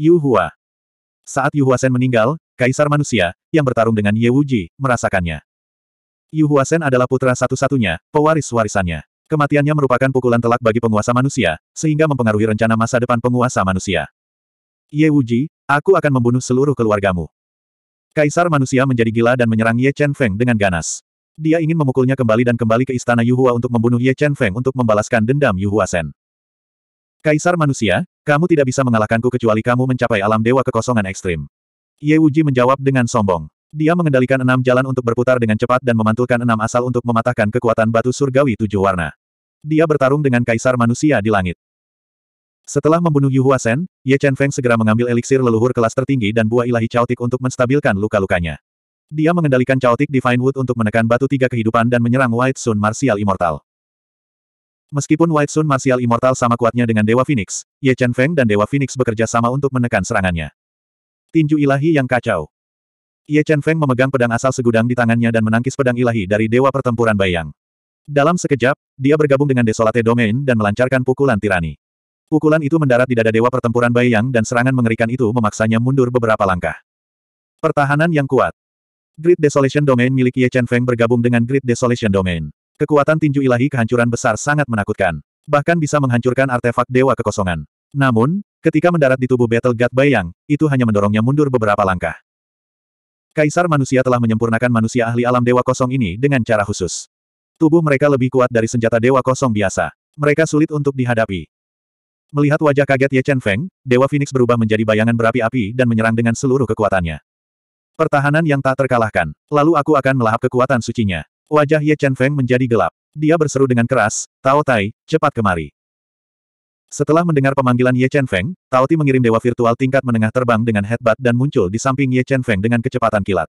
Yuhua. Saat Yu Sen meninggal, Kaisar Manusia, yang bertarung dengan Ye Wuji, merasakannya. Yu Sen adalah putra satu-satunya, pewaris warisannya. Kematiannya merupakan pukulan telak bagi penguasa manusia, sehingga mempengaruhi rencana masa depan penguasa manusia. Ye Wuji, aku akan membunuh seluruh keluargamu. Kaisar manusia menjadi gila dan menyerang Ye Chen Feng dengan ganas. Dia ingin memukulnya kembali dan kembali ke istana Yuhua untuk membunuh Ye Chen Feng untuk membalaskan dendam Yuhua Sen. Kaisar manusia, kamu tidak bisa mengalahkanku kecuali kamu mencapai alam dewa kekosongan ekstrim. Ye Wuji menjawab dengan sombong. Dia mengendalikan enam jalan untuk berputar dengan cepat dan memantulkan enam asal untuk mematahkan kekuatan batu surgawi tujuh warna. Dia bertarung dengan kaisar manusia di langit. Setelah membunuh Yu Huasen, Ye Chen Feng segera mengambil eliksir leluhur kelas tertinggi dan buah ilahi caotik untuk menstabilkan luka-lukanya. Dia mengendalikan caotik Divine Wood untuk menekan batu tiga kehidupan dan menyerang White Sun Martial Immortal. Meskipun White Sun Martial Immortal sama kuatnya dengan Dewa Phoenix, Ye Chen Feng dan Dewa Phoenix bekerja sama untuk menekan serangannya. Tinju ilahi yang kacau. Ye Chen Feng memegang pedang asal segudang di tangannya dan menangkis pedang ilahi dari Dewa Pertempuran Bayang. Dalam sekejap, dia bergabung dengan Desolate Domain dan melancarkan pukulan tirani. Pukulan itu mendarat di dada Dewa Pertempuran Bayang dan serangan mengerikan itu memaksanya mundur beberapa langkah. Pertahanan yang kuat. Grid Desolation Domain milik Ye Chen Feng bergabung dengan Grid Desolation Domain. Kekuatan tinju ilahi kehancuran besar sangat menakutkan. Bahkan bisa menghancurkan artefak dewa kekosongan. Namun, ketika mendarat di tubuh Battle God Bayang, itu hanya mendorongnya mundur beberapa langkah. Kaisar manusia telah menyempurnakan manusia ahli alam dewa kosong ini dengan cara khusus. Tubuh mereka lebih kuat dari senjata dewa kosong biasa. Mereka sulit untuk dihadapi. Melihat wajah kaget Ye Chen Feng, Dewa Phoenix berubah menjadi bayangan berapi-api dan menyerang dengan seluruh kekuatannya. Pertahanan yang tak terkalahkan. Lalu aku akan melahap kekuatan sucinya. Wajah Ye Chen Feng menjadi gelap. Dia berseru dengan keras, Tao Tai, cepat kemari. Setelah mendengar pemanggilan Ye Chen Feng, Tao Ti mengirim dewa virtual tingkat menengah terbang dengan headbutt dan muncul di samping Ye Chen Feng dengan kecepatan kilat.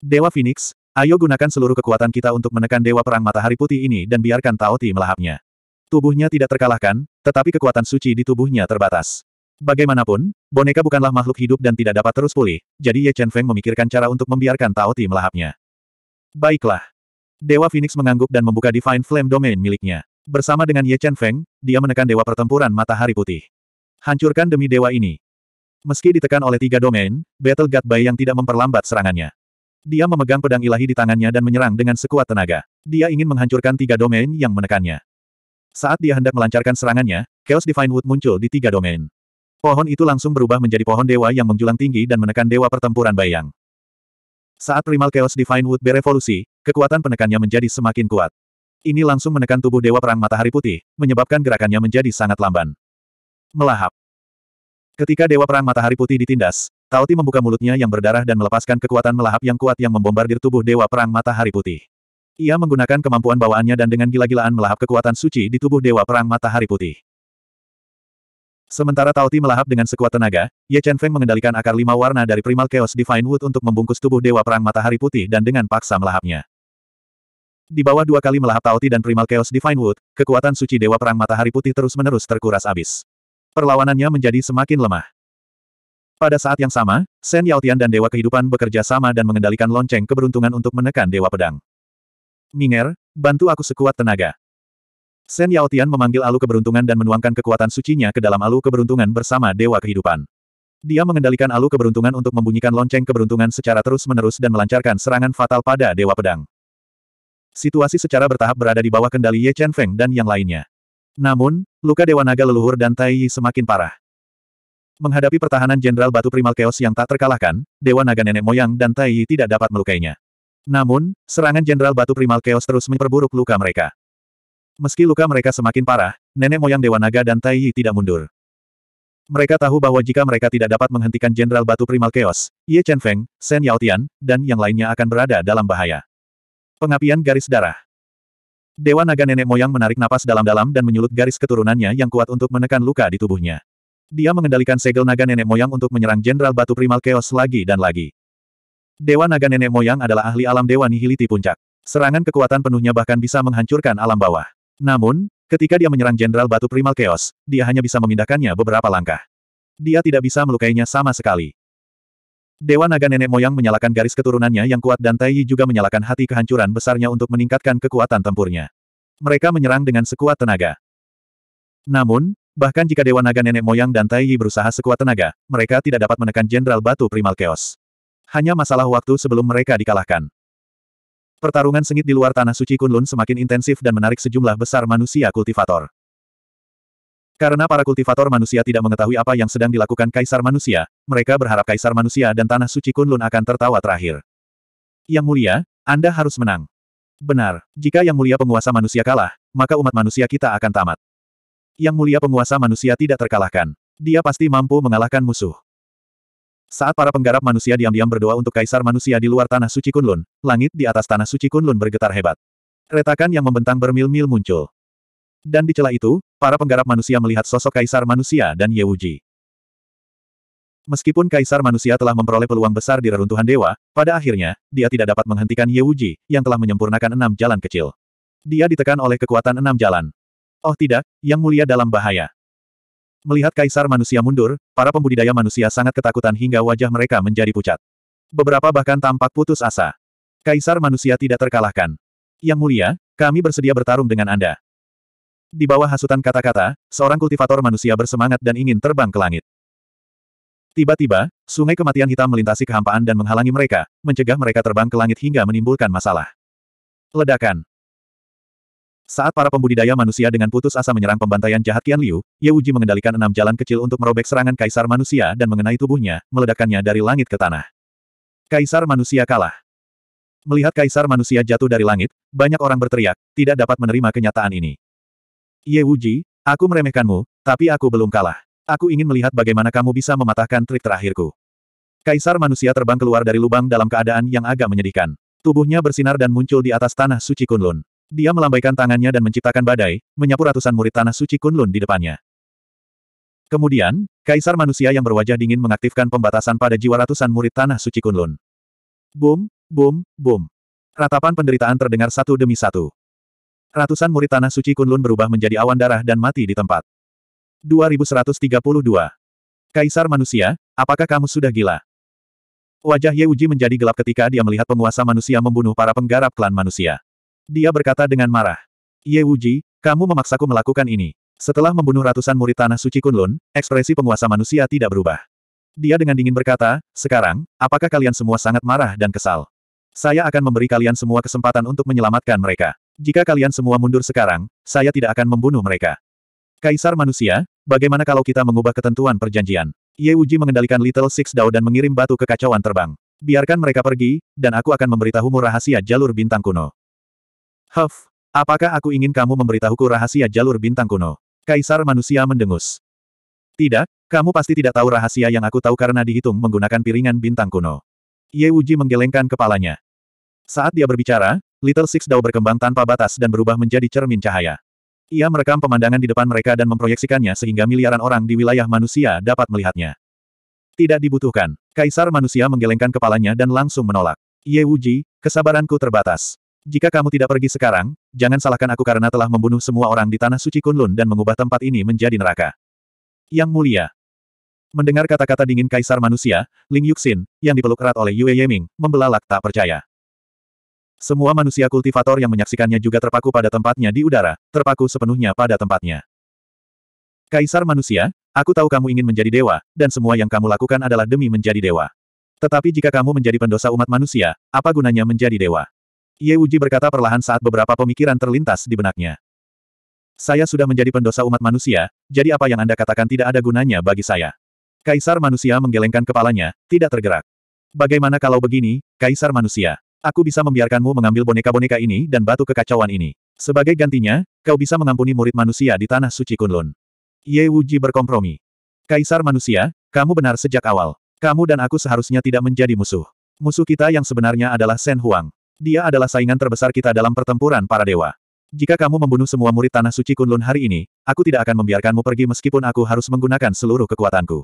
Dewa Phoenix, ayo gunakan seluruh kekuatan kita untuk menekan dewa perang matahari putih ini dan biarkan Tao Ti melahapnya. Tubuhnya tidak terkalahkan, tetapi kekuatan suci di tubuhnya terbatas. Bagaimanapun, boneka bukanlah makhluk hidup dan tidak dapat terus pulih, jadi Ye Chen Feng memikirkan cara untuk membiarkan Tao Ti melahapnya. Baiklah. Dewa Phoenix mengangguk dan membuka Divine Flame Domain miliknya. Bersama dengan Ye Chen Feng, dia menekan Dewa Pertempuran Matahari Putih. Hancurkan demi dewa ini. Meski ditekan oleh tiga domain, Battle God Bai yang tidak memperlambat serangannya. Dia memegang pedang ilahi di tangannya dan menyerang dengan sekuat tenaga. Dia ingin menghancurkan tiga domain yang menekannya. Saat dia hendak melancarkan serangannya, Chaos Divine Wood muncul di tiga domain. Pohon itu langsung berubah menjadi pohon dewa yang menjulang tinggi dan menekan dewa pertempuran Bayang. Saat primal Chaos Divine Wood berevolusi, kekuatan penekannya menjadi semakin kuat. Ini langsung menekan tubuh Dewa Perang Matahari Putih, menyebabkan gerakannya menjadi sangat lamban. Melahap. Ketika Dewa Perang Matahari Putih ditindas, Taoti membuka mulutnya yang berdarah dan melepaskan kekuatan melahap yang kuat yang membombardir tubuh Dewa Perang Matahari Putih. Ia menggunakan kemampuan bawaannya dan dengan gila-gilaan melahap kekuatan suci di tubuh Dewa Perang Matahari Putih. Sementara Tauti melahap dengan sekuat tenaga, Ye Chen Feng mengendalikan akar lima warna dari Primal Chaos Divine Wood untuk membungkus tubuh Dewa Perang Matahari Putih dan dengan paksa melahapnya. Di bawah dua kali melahap Tauti dan Primal Chaos Divine Wood, kekuatan suci Dewa Perang Matahari Putih terus-menerus terkuras abis. Perlawanannya menjadi semakin lemah. Pada saat yang sama, Yao Yaotian dan Dewa Kehidupan bekerja sama dan mengendalikan lonceng keberuntungan untuk menekan Dewa Pedang. Minger, bantu aku sekuat tenaga. Shen Yaotian memanggil alu keberuntungan dan menuangkan kekuatan sucinya ke dalam alu keberuntungan bersama Dewa Kehidupan. Dia mengendalikan alu keberuntungan untuk membunyikan lonceng keberuntungan secara terus-menerus dan melancarkan serangan fatal pada Dewa Pedang. Situasi secara bertahap berada di bawah kendali Ye Chen Feng dan yang lainnya. Namun, luka Dewa Naga Leluhur dan Tai Yi semakin parah. Menghadapi pertahanan Jenderal Batu Primal Chaos yang tak terkalahkan, Dewa Naga Nenek Moyang dan Tai Yi tidak dapat melukainya. Namun, serangan Jenderal Batu Primal Chaos terus memperburuk luka mereka. Meski luka mereka semakin parah, nenek moyang Dewa Naga dan Tai Yi tidak mundur. Mereka tahu bahwa jika mereka tidak dapat menghentikan Jenderal Batu Primal Chaos, Ye Chen Feng, Shen Yao Tian, dan yang lainnya akan berada dalam bahaya. Pengapian garis darah. Dewa Naga nenek moyang menarik napas dalam-dalam dan menyulut garis keturunannya yang kuat untuk menekan luka di tubuhnya. Dia mengendalikan segel naga nenek moyang untuk menyerang Jenderal Batu Primal Chaos lagi dan lagi. Dewa naga nenek moyang adalah ahli alam dewa nihiliti puncak. Serangan kekuatan penuhnya bahkan bisa menghancurkan alam bawah. Namun, ketika dia menyerang Jenderal Batu Primal Chaos, dia hanya bisa memindahkannya beberapa langkah. Dia tidak bisa melukainya sama sekali. Dewa Naga Nenek Moyang menyalakan garis keturunannya yang kuat dan Taiyi juga menyalakan hati kehancuran besarnya untuk meningkatkan kekuatan tempurnya. Mereka menyerang dengan sekuat tenaga. Namun, bahkan jika Dewa Naga Nenek Moyang dan Taiyi berusaha sekuat tenaga, mereka tidak dapat menekan Jenderal Batu Primal Chaos. Hanya masalah waktu sebelum mereka dikalahkan. Pertarungan sengit di luar tanah suci Kunlun semakin intensif dan menarik sejumlah besar manusia kultivator. Karena para kultivator manusia tidak mengetahui apa yang sedang dilakukan kaisar manusia, mereka berharap kaisar manusia dan tanah suci Kunlun akan tertawa terakhir. Yang mulia, Anda harus menang. Benar, jika yang mulia penguasa manusia kalah, maka umat manusia kita akan tamat. Yang mulia penguasa manusia tidak terkalahkan. Dia pasti mampu mengalahkan musuh. Saat para penggarap manusia diam-diam berdoa untuk kaisar manusia di luar tanah suci Kunlun, langit di atas tanah suci Kunlun bergetar hebat. Retakan yang membentang bermil-mil muncul. Dan di celah itu, para penggarap manusia melihat sosok kaisar manusia dan Ye Wuji. Meskipun kaisar manusia telah memperoleh peluang besar di reruntuhan dewa, pada akhirnya, dia tidak dapat menghentikan Ye Wuji, yang telah menyempurnakan enam jalan kecil. Dia ditekan oleh kekuatan enam jalan. Oh tidak, yang mulia dalam bahaya. Melihat kaisar manusia mundur, para pembudidaya manusia sangat ketakutan hingga wajah mereka menjadi pucat. Beberapa bahkan tampak putus asa. Kaisar manusia tidak terkalahkan. Yang mulia, kami bersedia bertarung dengan Anda. Di bawah hasutan kata-kata, seorang kultivator manusia bersemangat dan ingin terbang ke langit. Tiba-tiba, sungai kematian hitam melintasi kehampaan dan menghalangi mereka, mencegah mereka terbang ke langit hingga menimbulkan masalah. Ledakan. Saat para pembudidaya manusia dengan putus asa menyerang pembantaian jahat Tian Liu, Ye Wuji mengendalikan enam jalan kecil untuk merobek serangan kaisar manusia dan mengenai tubuhnya, meledakkannya dari langit ke tanah. Kaisar manusia kalah. Melihat kaisar manusia jatuh dari langit, banyak orang berteriak, tidak dapat menerima kenyataan ini. Ye Wuji, aku meremehkanmu, tapi aku belum kalah. Aku ingin melihat bagaimana kamu bisa mematahkan trik terakhirku. Kaisar manusia terbang keluar dari lubang dalam keadaan yang agak menyedihkan. Tubuhnya bersinar dan muncul di atas tanah suci Kunlun. Dia melambaikan tangannya dan menciptakan badai, menyapu ratusan murid tanah suci Kunlun di depannya. Kemudian, kaisar manusia yang berwajah dingin mengaktifkan pembatasan pada jiwa ratusan murid tanah suci Kunlun. Boom, boom, boom. Ratapan penderitaan terdengar satu demi satu. Ratusan murid tanah suci Kunlun berubah menjadi awan darah dan mati di tempat. 2132. Kaisar manusia, apakah kamu sudah gila? Wajah Ye Uji menjadi gelap ketika dia melihat penguasa manusia membunuh para penggarap klan manusia. Dia berkata dengan marah. Ye Wuji, kamu memaksaku melakukan ini. Setelah membunuh ratusan murid tanah suci Kunlun, ekspresi penguasa manusia tidak berubah. Dia dengan dingin berkata, sekarang, apakah kalian semua sangat marah dan kesal? Saya akan memberi kalian semua kesempatan untuk menyelamatkan mereka. Jika kalian semua mundur sekarang, saya tidak akan membunuh mereka. Kaisar manusia, bagaimana kalau kita mengubah ketentuan perjanjian? Ye Wuji mengendalikan Little Six Dao dan mengirim batu kekacauan terbang. Biarkan mereka pergi, dan aku akan memberitahumu rahasia jalur bintang kuno. Huff, apakah aku ingin kamu memberitahuku rahasia jalur bintang kuno? Kaisar manusia mendengus. Tidak, kamu pasti tidak tahu rahasia yang aku tahu karena dihitung menggunakan piringan bintang kuno. Ye Wuji menggelengkan kepalanya. Saat dia berbicara, Little Six Dao berkembang tanpa batas dan berubah menjadi cermin cahaya. Ia merekam pemandangan di depan mereka dan memproyeksikannya sehingga miliaran orang di wilayah manusia dapat melihatnya. Tidak dibutuhkan. Kaisar manusia menggelengkan kepalanya dan langsung menolak. Ye Wuji, kesabaranku terbatas. Jika kamu tidak pergi sekarang, jangan salahkan aku karena telah membunuh semua orang di Tanah Suci Kunlun dan mengubah tempat ini menjadi neraka. Yang mulia. Mendengar kata-kata dingin Kaisar Manusia, Ling Yuxin, yang dipeluk erat oleh Yue Yeming, membelalak tak percaya. Semua manusia kultivator yang menyaksikannya juga terpaku pada tempatnya di udara, terpaku sepenuhnya pada tempatnya. Kaisar Manusia, aku tahu kamu ingin menjadi dewa, dan semua yang kamu lakukan adalah demi menjadi dewa. Tetapi jika kamu menjadi pendosa umat manusia, apa gunanya menjadi dewa? Ye Wuji berkata perlahan saat beberapa pemikiran terlintas di benaknya. Saya sudah menjadi pendosa umat manusia, jadi apa yang Anda katakan tidak ada gunanya bagi saya. Kaisar manusia menggelengkan kepalanya, tidak tergerak. Bagaimana kalau begini, Kaisar manusia? Aku bisa membiarkanmu mengambil boneka-boneka ini dan batu kekacauan ini. Sebagai gantinya, kau bisa mengampuni murid manusia di tanah suci Kunlun. Ye Wuji berkompromi. Kaisar manusia, kamu benar sejak awal. Kamu dan aku seharusnya tidak menjadi musuh. Musuh kita yang sebenarnya adalah Sen Huang. Dia adalah saingan terbesar kita dalam pertempuran para dewa. Jika kamu membunuh semua murid Tanah Suci Kunlun hari ini, aku tidak akan membiarkanmu pergi meskipun aku harus menggunakan seluruh kekuatanku.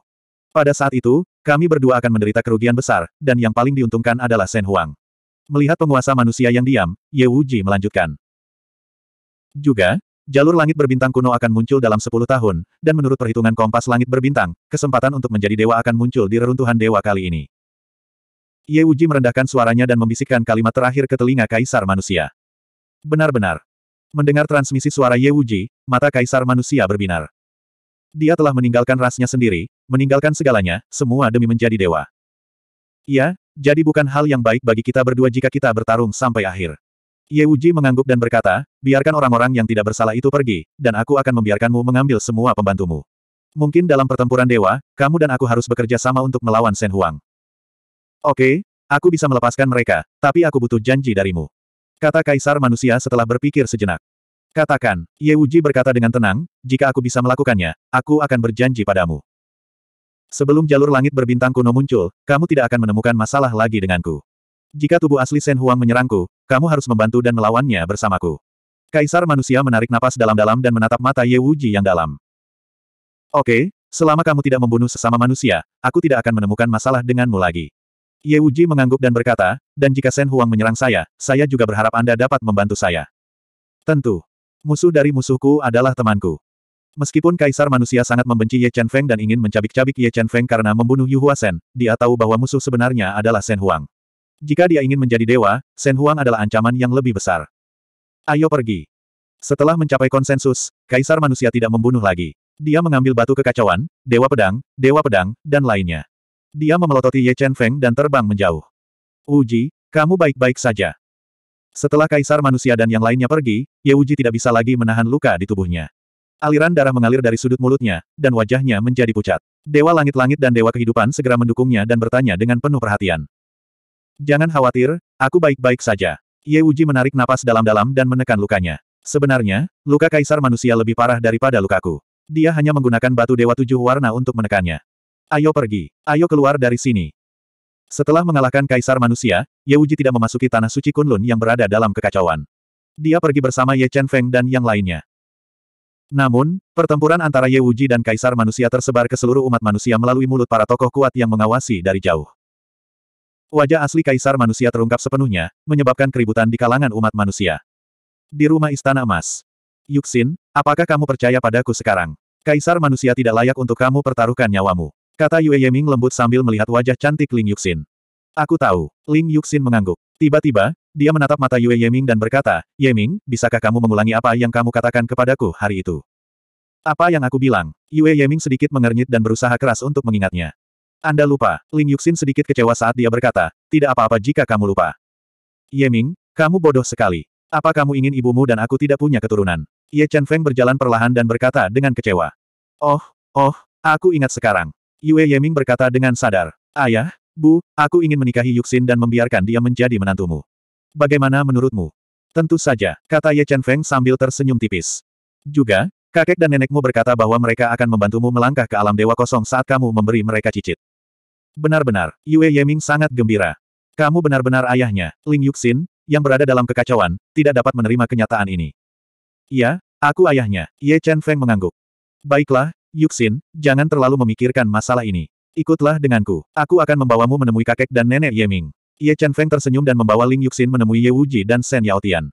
Pada saat itu, kami berdua akan menderita kerugian besar, dan yang paling diuntungkan adalah Shen Huang. Melihat penguasa manusia yang diam, Ye Wuji melanjutkan. Juga, jalur langit berbintang kuno akan muncul dalam 10 tahun, dan menurut perhitungan kompas langit berbintang, kesempatan untuk menjadi dewa akan muncul di reruntuhan dewa kali ini. Ye Uji merendahkan suaranya dan membisikkan kalimat terakhir ke telinga kaisar manusia. Benar-benar. Mendengar transmisi suara Ye Uji, mata kaisar manusia berbinar. Dia telah meninggalkan rasnya sendiri, meninggalkan segalanya, semua demi menjadi dewa. Ya, jadi bukan hal yang baik bagi kita berdua jika kita bertarung sampai akhir. Ye Uji mengangguk dan berkata, biarkan orang-orang yang tidak bersalah itu pergi, dan aku akan membiarkanmu mengambil semua pembantumu. Mungkin dalam pertempuran dewa, kamu dan aku harus bekerja sama untuk melawan Sen Huang. Oke, aku bisa melepaskan mereka, tapi aku butuh janji darimu. Kata Kaisar manusia setelah berpikir sejenak. Katakan, Ye Wuji berkata dengan tenang, jika aku bisa melakukannya, aku akan berjanji padamu. Sebelum jalur langit berbintang kuno muncul, kamu tidak akan menemukan masalah lagi denganku. Jika tubuh asli Shen Huang menyerangku, kamu harus membantu dan melawannya bersamaku. Kaisar manusia menarik napas dalam-dalam dan menatap mata Ye Wuji yang dalam. Oke, selama kamu tidak membunuh sesama manusia, aku tidak akan menemukan masalah denganmu lagi. Ye Wuji mengangguk dan berkata, dan jika Shen Huang menyerang saya, saya juga berharap Anda dapat membantu saya. Tentu. Musuh dari musuhku adalah temanku. Meskipun kaisar manusia sangat membenci Ye Chen Feng dan ingin mencabik-cabik Ye Chen Feng karena membunuh Yu Hua Sen, dia tahu bahwa musuh sebenarnya adalah Shen Huang. Jika dia ingin menjadi dewa, Shen Huang adalah ancaman yang lebih besar. Ayo pergi. Setelah mencapai konsensus, kaisar manusia tidak membunuh lagi. Dia mengambil batu kekacauan, dewa pedang, dewa pedang, dan lainnya. Dia memelototi Ye Chen Feng dan terbang menjauh. Uji, kamu baik-baik saja. Setelah kaisar manusia dan yang lainnya pergi, Ye Uji tidak bisa lagi menahan luka di tubuhnya. Aliran darah mengalir dari sudut mulutnya, dan wajahnya menjadi pucat. Dewa langit-langit dan dewa kehidupan segera mendukungnya dan bertanya dengan penuh perhatian. Jangan khawatir, aku baik-baik saja. Ye Uji menarik napas dalam-dalam dan menekan lukanya. Sebenarnya, luka kaisar manusia lebih parah daripada lukaku. Dia hanya menggunakan batu dewa tujuh warna untuk menekannya. Ayo pergi. Ayo keluar dari sini. Setelah mengalahkan Kaisar Manusia, Ye Wuji tidak memasuki Tanah Suci Kunlun yang berada dalam kekacauan. Dia pergi bersama Ye Chen Feng dan yang lainnya. Namun, pertempuran antara Ye Wuji dan Kaisar Manusia tersebar ke seluruh umat manusia melalui mulut para tokoh kuat yang mengawasi dari jauh. Wajah asli Kaisar Manusia terungkap sepenuhnya, menyebabkan keributan di kalangan umat manusia. Di rumah Istana Emas. Yuxin, apakah kamu percaya padaku sekarang? Kaisar Manusia tidak layak untuk kamu pertaruhkan nyawamu. Kata Yue Yeming lembut sambil melihat wajah cantik Ling Yuxin. Aku tahu. Ling Yuxin mengangguk. Tiba-tiba, dia menatap mata Yue Yeming dan berkata, Yeming, bisakah kamu mengulangi apa yang kamu katakan kepadaku hari itu? Apa yang aku bilang? Yue Yeming sedikit mengernyit dan berusaha keras untuk mengingatnya. Anda lupa, Ling Yuxin sedikit kecewa saat dia berkata, tidak apa-apa jika kamu lupa. Yeming, kamu bodoh sekali. Apa kamu ingin ibumu dan aku tidak punya keturunan? Ye Chen Feng berjalan perlahan dan berkata dengan kecewa. Oh, oh, aku ingat sekarang. Yue Yeming berkata dengan sadar. Ayah, Bu, aku ingin menikahi Yuxin dan membiarkan dia menjadi menantumu. Bagaimana menurutmu? Tentu saja, kata Ye Chen Feng sambil tersenyum tipis. Juga, kakek dan nenekmu berkata bahwa mereka akan membantumu melangkah ke alam dewa kosong saat kamu memberi mereka cicit. Benar-benar, Yue Yeming sangat gembira. Kamu benar-benar ayahnya, Ling Yuxin, yang berada dalam kekacauan, tidak dapat menerima kenyataan ini. Iya, aku ayahnya, Ye Chen Feng mengangguk. Baiklah, Yuxin, jangan terlalu memikirkan masalah ini. Ikutlah denganku. Aku akan membawamu menemui kakek dan nenek Yeming. Ye Chen Feng tersenyum dan membawa Ling Yuxin menemui Ye Wuji dan Shen Yaotian.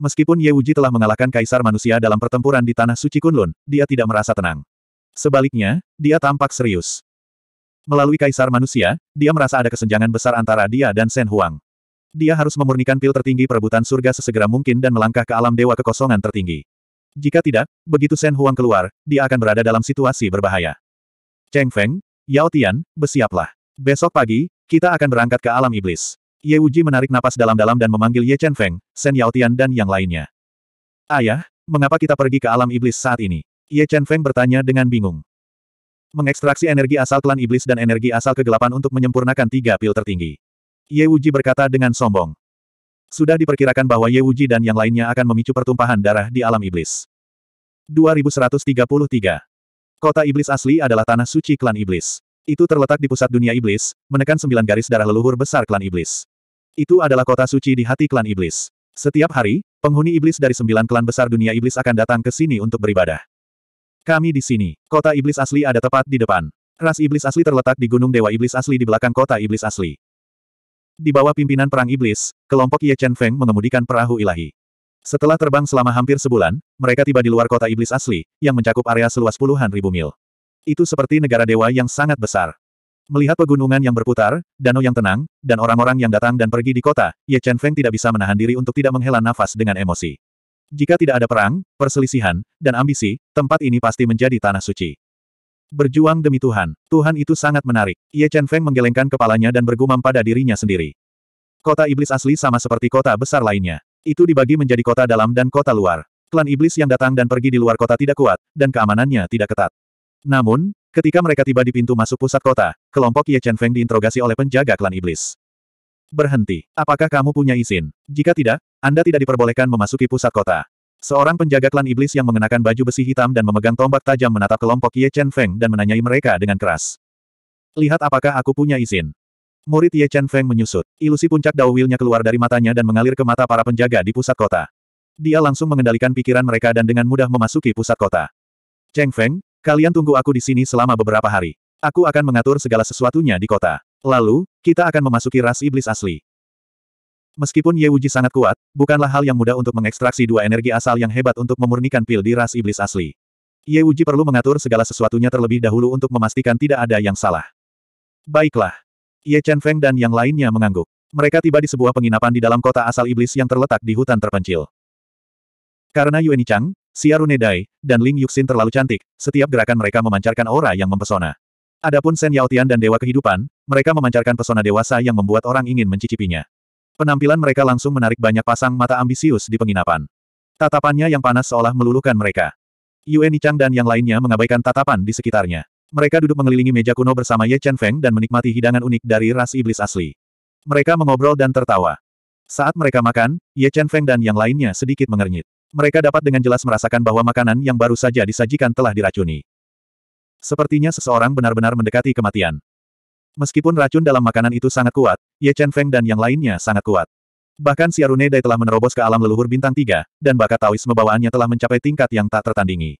Meskipun Ye Wuji telah mengalahkan kaisar manusia dalam pertempuran di tanah suci Kunlun, dia tidak merasa tenang. Sebaliknya, dia tampak serius. Melalui kaisar manusia, dia merasa ada kesenjangan besar antara dia dan Shen Huang. Dia harus memurnikan pil tertinggi perebutan surga sesegera mungkin dan melangkah ke alam dewa kekosongan tertinggi. Jika tidak, begitu Shen Huang keluar, dia akan berada dalam situasi berbahaya. Cheng Feng, Yao Tian, bersiaplah. Besok pagi, kita akan berangkat ke alam iblis. Ye Wuji menarik napas dalam-dalam dan memanggil Ye Chen Feng, Shen Yao Tian dan yang lainnya. Ayah, mengapa kita pergi ke alam iblis saat ini? Ye Chen Feng bertanya dengan bingung. Mengekstraksi energi asal klan iblis dan energi asal kegelapan untuk menyempurnakan tiga pil tertinggi. Ye Wuji berkata dengan sombong. Sudah diperkirakan bahwa Ye Wuji dan yang lainnya akan memicu pertumpahan darah di alam iblis. 2133 Kota Iblis asli adalah tanah suci klan iblis. Itu terletak di pusat dunia iblis, menekan sembilan garis darah leluhur besar klan iblis. Itu adalah kota suci di hati klan iblis. Setiap hari, penghuni iblis dari sembilan klan besar dunia iblis akan datang ke sini untuk beribadah. Kami di sini, kota iblis asli ada tepat di depan. Ras iblis asli terletak di Gunung Dewa Iblis asli di belakang kota iblis asli. Di bawah pimpinan Perang Iblis, kelompok Ye Chen Feng mengemudikan perahu ilahi. Setelah terbang selama hampir sebulan, mereka tiba di luar kota Iblis asli, yang mencakup area seluas puluhan ribu mil. Itu seperti negara dewa yang sangat besar. Melihat pegunungan yang berputar, danau yang tenang, dan orang-orang yang datang dan pergi di kota, Ye Chen Feng tidak bisa menahan diri untuk tidak menghela nafas dengan emosi. Jika tidak ada perang, perselisihan, dan ambisi, tempat ini pasti menjadi tanah suci. Berjuang demi Tuhan, Tuhan itu sangat menarik. Ye Chen Feng menggelengkan kepalanya dan bergumam pada dirinya sendiri. Kota iblis asli sama seperti kota besar lainnya. Itu dibagi menjadi kota dalam dan kota luar. Klan iblis yang datang dan pergi di luar kota tidak kuat, dan keamanannya tidak ketat. Namun, ketika mereka tiba di pintu masuk pusat kota, kelompok Ye Chen Feng diinterogasi oleh penjaga klan iblis. Berhenti. Apakah kamu punya izin? Jika tidak, Anda tidak diperbolehkan memasuki pusat kota. Seorang penjaga klan iblis yang mengenakan baju besi hitam dan memegang tombak tajam menatap kelompok Ye Chen Feng dan menanyai mereka dengan keras. Lihat apakah aku punya izin. Murid Ye Chen Feng menyusut. Ilusi puncak dawilnya keluar dari matanya dan mengalir ke mata para penjaga di pusat kota. Dia langsung mengendalikan pikiran mereka dan dengan mudah memasuki pusat kota. Cheng Feng, kalian tunggu aku di sini selama beberapa hari. Aku akan mengatur segala sesuatunya di kota. Lalu, kita akan memasuki ras iblis asli. Meskipun Ye Wuji sangat kuat, bukanlah hal yang mudah untuk mengekstraksi dua energi asal yang hebat untuk memurnikan pil di ras iblis asli. Ye Wuji perlu mengatur segala sesuatunya terlebih dahulu untuk memastikan tidak ada yang salah. Baiklah. Ye Chen Feng dan yang lainnya mengangguk. Mereka tiba di sebuah penginapan di dalam kota asal iblis yang terletak di hutan terpencil. Karena Yuan Chang, Xia Runedai, dan Ling Yuxin terlalu cantik, setiap gerakan mereka memancarkan aura yang mempesona. Adapun Sen Yaotian dan Dewa Kehidupan, mereka memancarkan pesona dewasa yang membuat orang ingin mencicipinya. Penampilan mereka langsung menarik banyak pasang mata ambisius di penginapan. Tatapannya yang panas seolah meluluhkan mereka. Yue Nichang dan yang lainnya mengabaikan tatapan di sekitarnya. Mereka duduk mengelilingi meja kuno bersama Ye Chen Feng dan menikmati hidangan unik dari ras iblis asli. Mereka mengobrol dan tertawa. Saat mereka makan, Ye Chen Feng dan yang lainnya sedikit mengernyit. Mereka dapat dengan jelas merasakan bahwa makanan yang baru saja disajikan telah diracuni. Sepertinya seseorang benar-benar mendekati kematian. Meskipun racun dalam makanan itu sangat kuat, Ye Chen Feng dan yang lainnya sangat kuat. Bahkan Dai telah menerobos ke alam leluhur bintang tiga, dan bakat Taoisme bawaannya telah mencapai tingkat yang tak tertandingi.